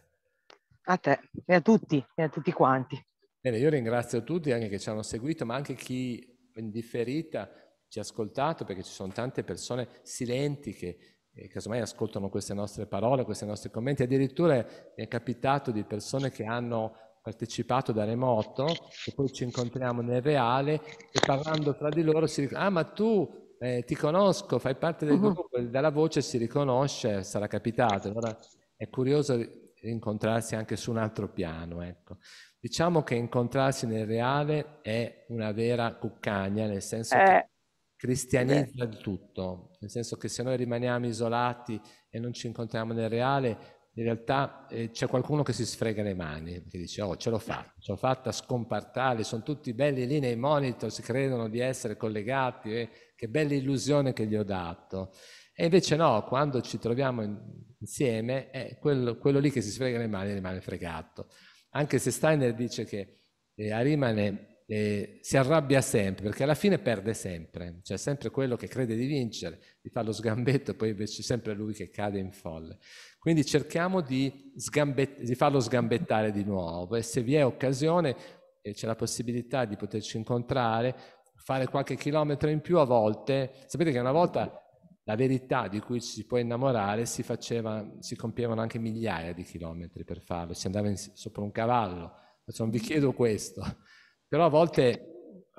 A te e a tutti e a tutti quanti. Bene, io ringrazio tutti anche che ci hanno seguito, ma anche chi in differita ci ha ascoltato perché ci sono tante persone silenti che eh, casomai ascoltano queste nostre parole, questi nostri commenti, addirittura mi è capitato di persone che hanno partecipato da remoto, e poi ci incontriamo nel reale e parlando tra di loro si dicono, ah ma tu eh, ti conosco, fai parte del uh-huh. gruppo, dalla voce si riconosce, sarà capitato. Allora è curioso incontrarsi anche su un altro piano. Ecco. Diciamo che incontrarsi nel reale è una vera cuccagna, nel senso eh. che cristianizza il tutto, nel senso che se noi rimaniamo isolati e non ci incontriamo nel reale, in realtà eh, c'è qualcuno che si sfrega le mani, che dice oh ce l'ho fatta, ce l'ho fatta scompartare, sono tutti belli lì nei monitor, si credono di essere collegati, eh, che bella illusione che gli ho dato. E invece no, quando ci troviamo insieme è quello, quello lì che si sfrega le mani rimane fregato. Anche se Steiner dice che eh, Arimane eh, si arrabbia sempre, perché alla fine perde sempre, cioè sempre quello che crede di vincere, gli fa lo sgambetto e poi invece sempre lui che cade in folle. Quindi cerchiamo di, sgambet- di farlo sgambettare di nuovo e se vi è occasione e c'è la possibilità di poterci incontrare, fare qualche chilometro in più a volte, sapete che una volta la verità di cui si può innamorare si, faceva, si compievano anche migliaia di chilometri per farlo, si andava in, sopra un cavallo, non vi chiedo questo, però a volte...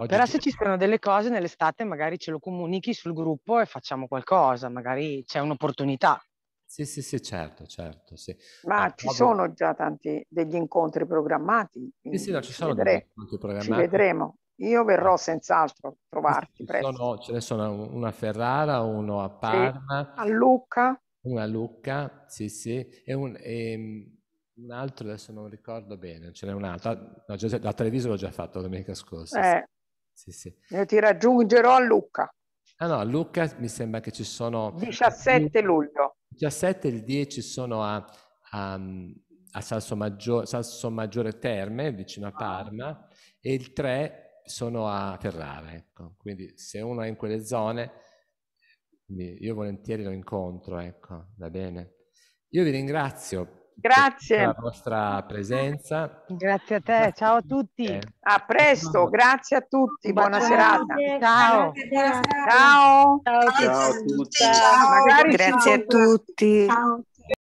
Però se ci sono delle cose nell'estate magari ce lo comunichi sul gruppo e facciamo qualcosa, magari c'è un'opportunità. Sì, sì, sì, certo, certo. Sì. Ma eh, ci proprio... sono già tanti degli incontri programmati. Sì, sì, no, ci, ci sono vedremo. degli incontri programmati. Ci vedremo. Io verrò senz'altro a trovarti. presto. sono, ce ne sono una a Ferrara, uno a Parma. Sì, a Lucca. Una a Lucca, sì, sì. E un, e ehm, un altro adesso non ricordo bene, ce n'è un altro. No, Giuseppe, da Treviso l'ho già fatto domenica scorsa. Eh, sì, sì. Io ti raggiungerò a Lucca. Ah no, a Lucca mi sembra che ci sono... 17 luglio. 17 e il 10 sono a, a, a Salsomaggiore, Salsomaggiore Terme, vicino a ah. Parma, e il 3 sono a Ferrara. Ecco. Quindi se uno è in quelle zone, io volentieri lo incontro, ecco, va bene. Io vi ringrazio Grazie per la vostra presenza. Grazie a te, ciao a tutti. Eh. A presto, grazie a tutti, buona ciao. serata. Ciao. Ciao. Ciao. ciao. ciao a tutti. Magari grazie a tutti. Ciao.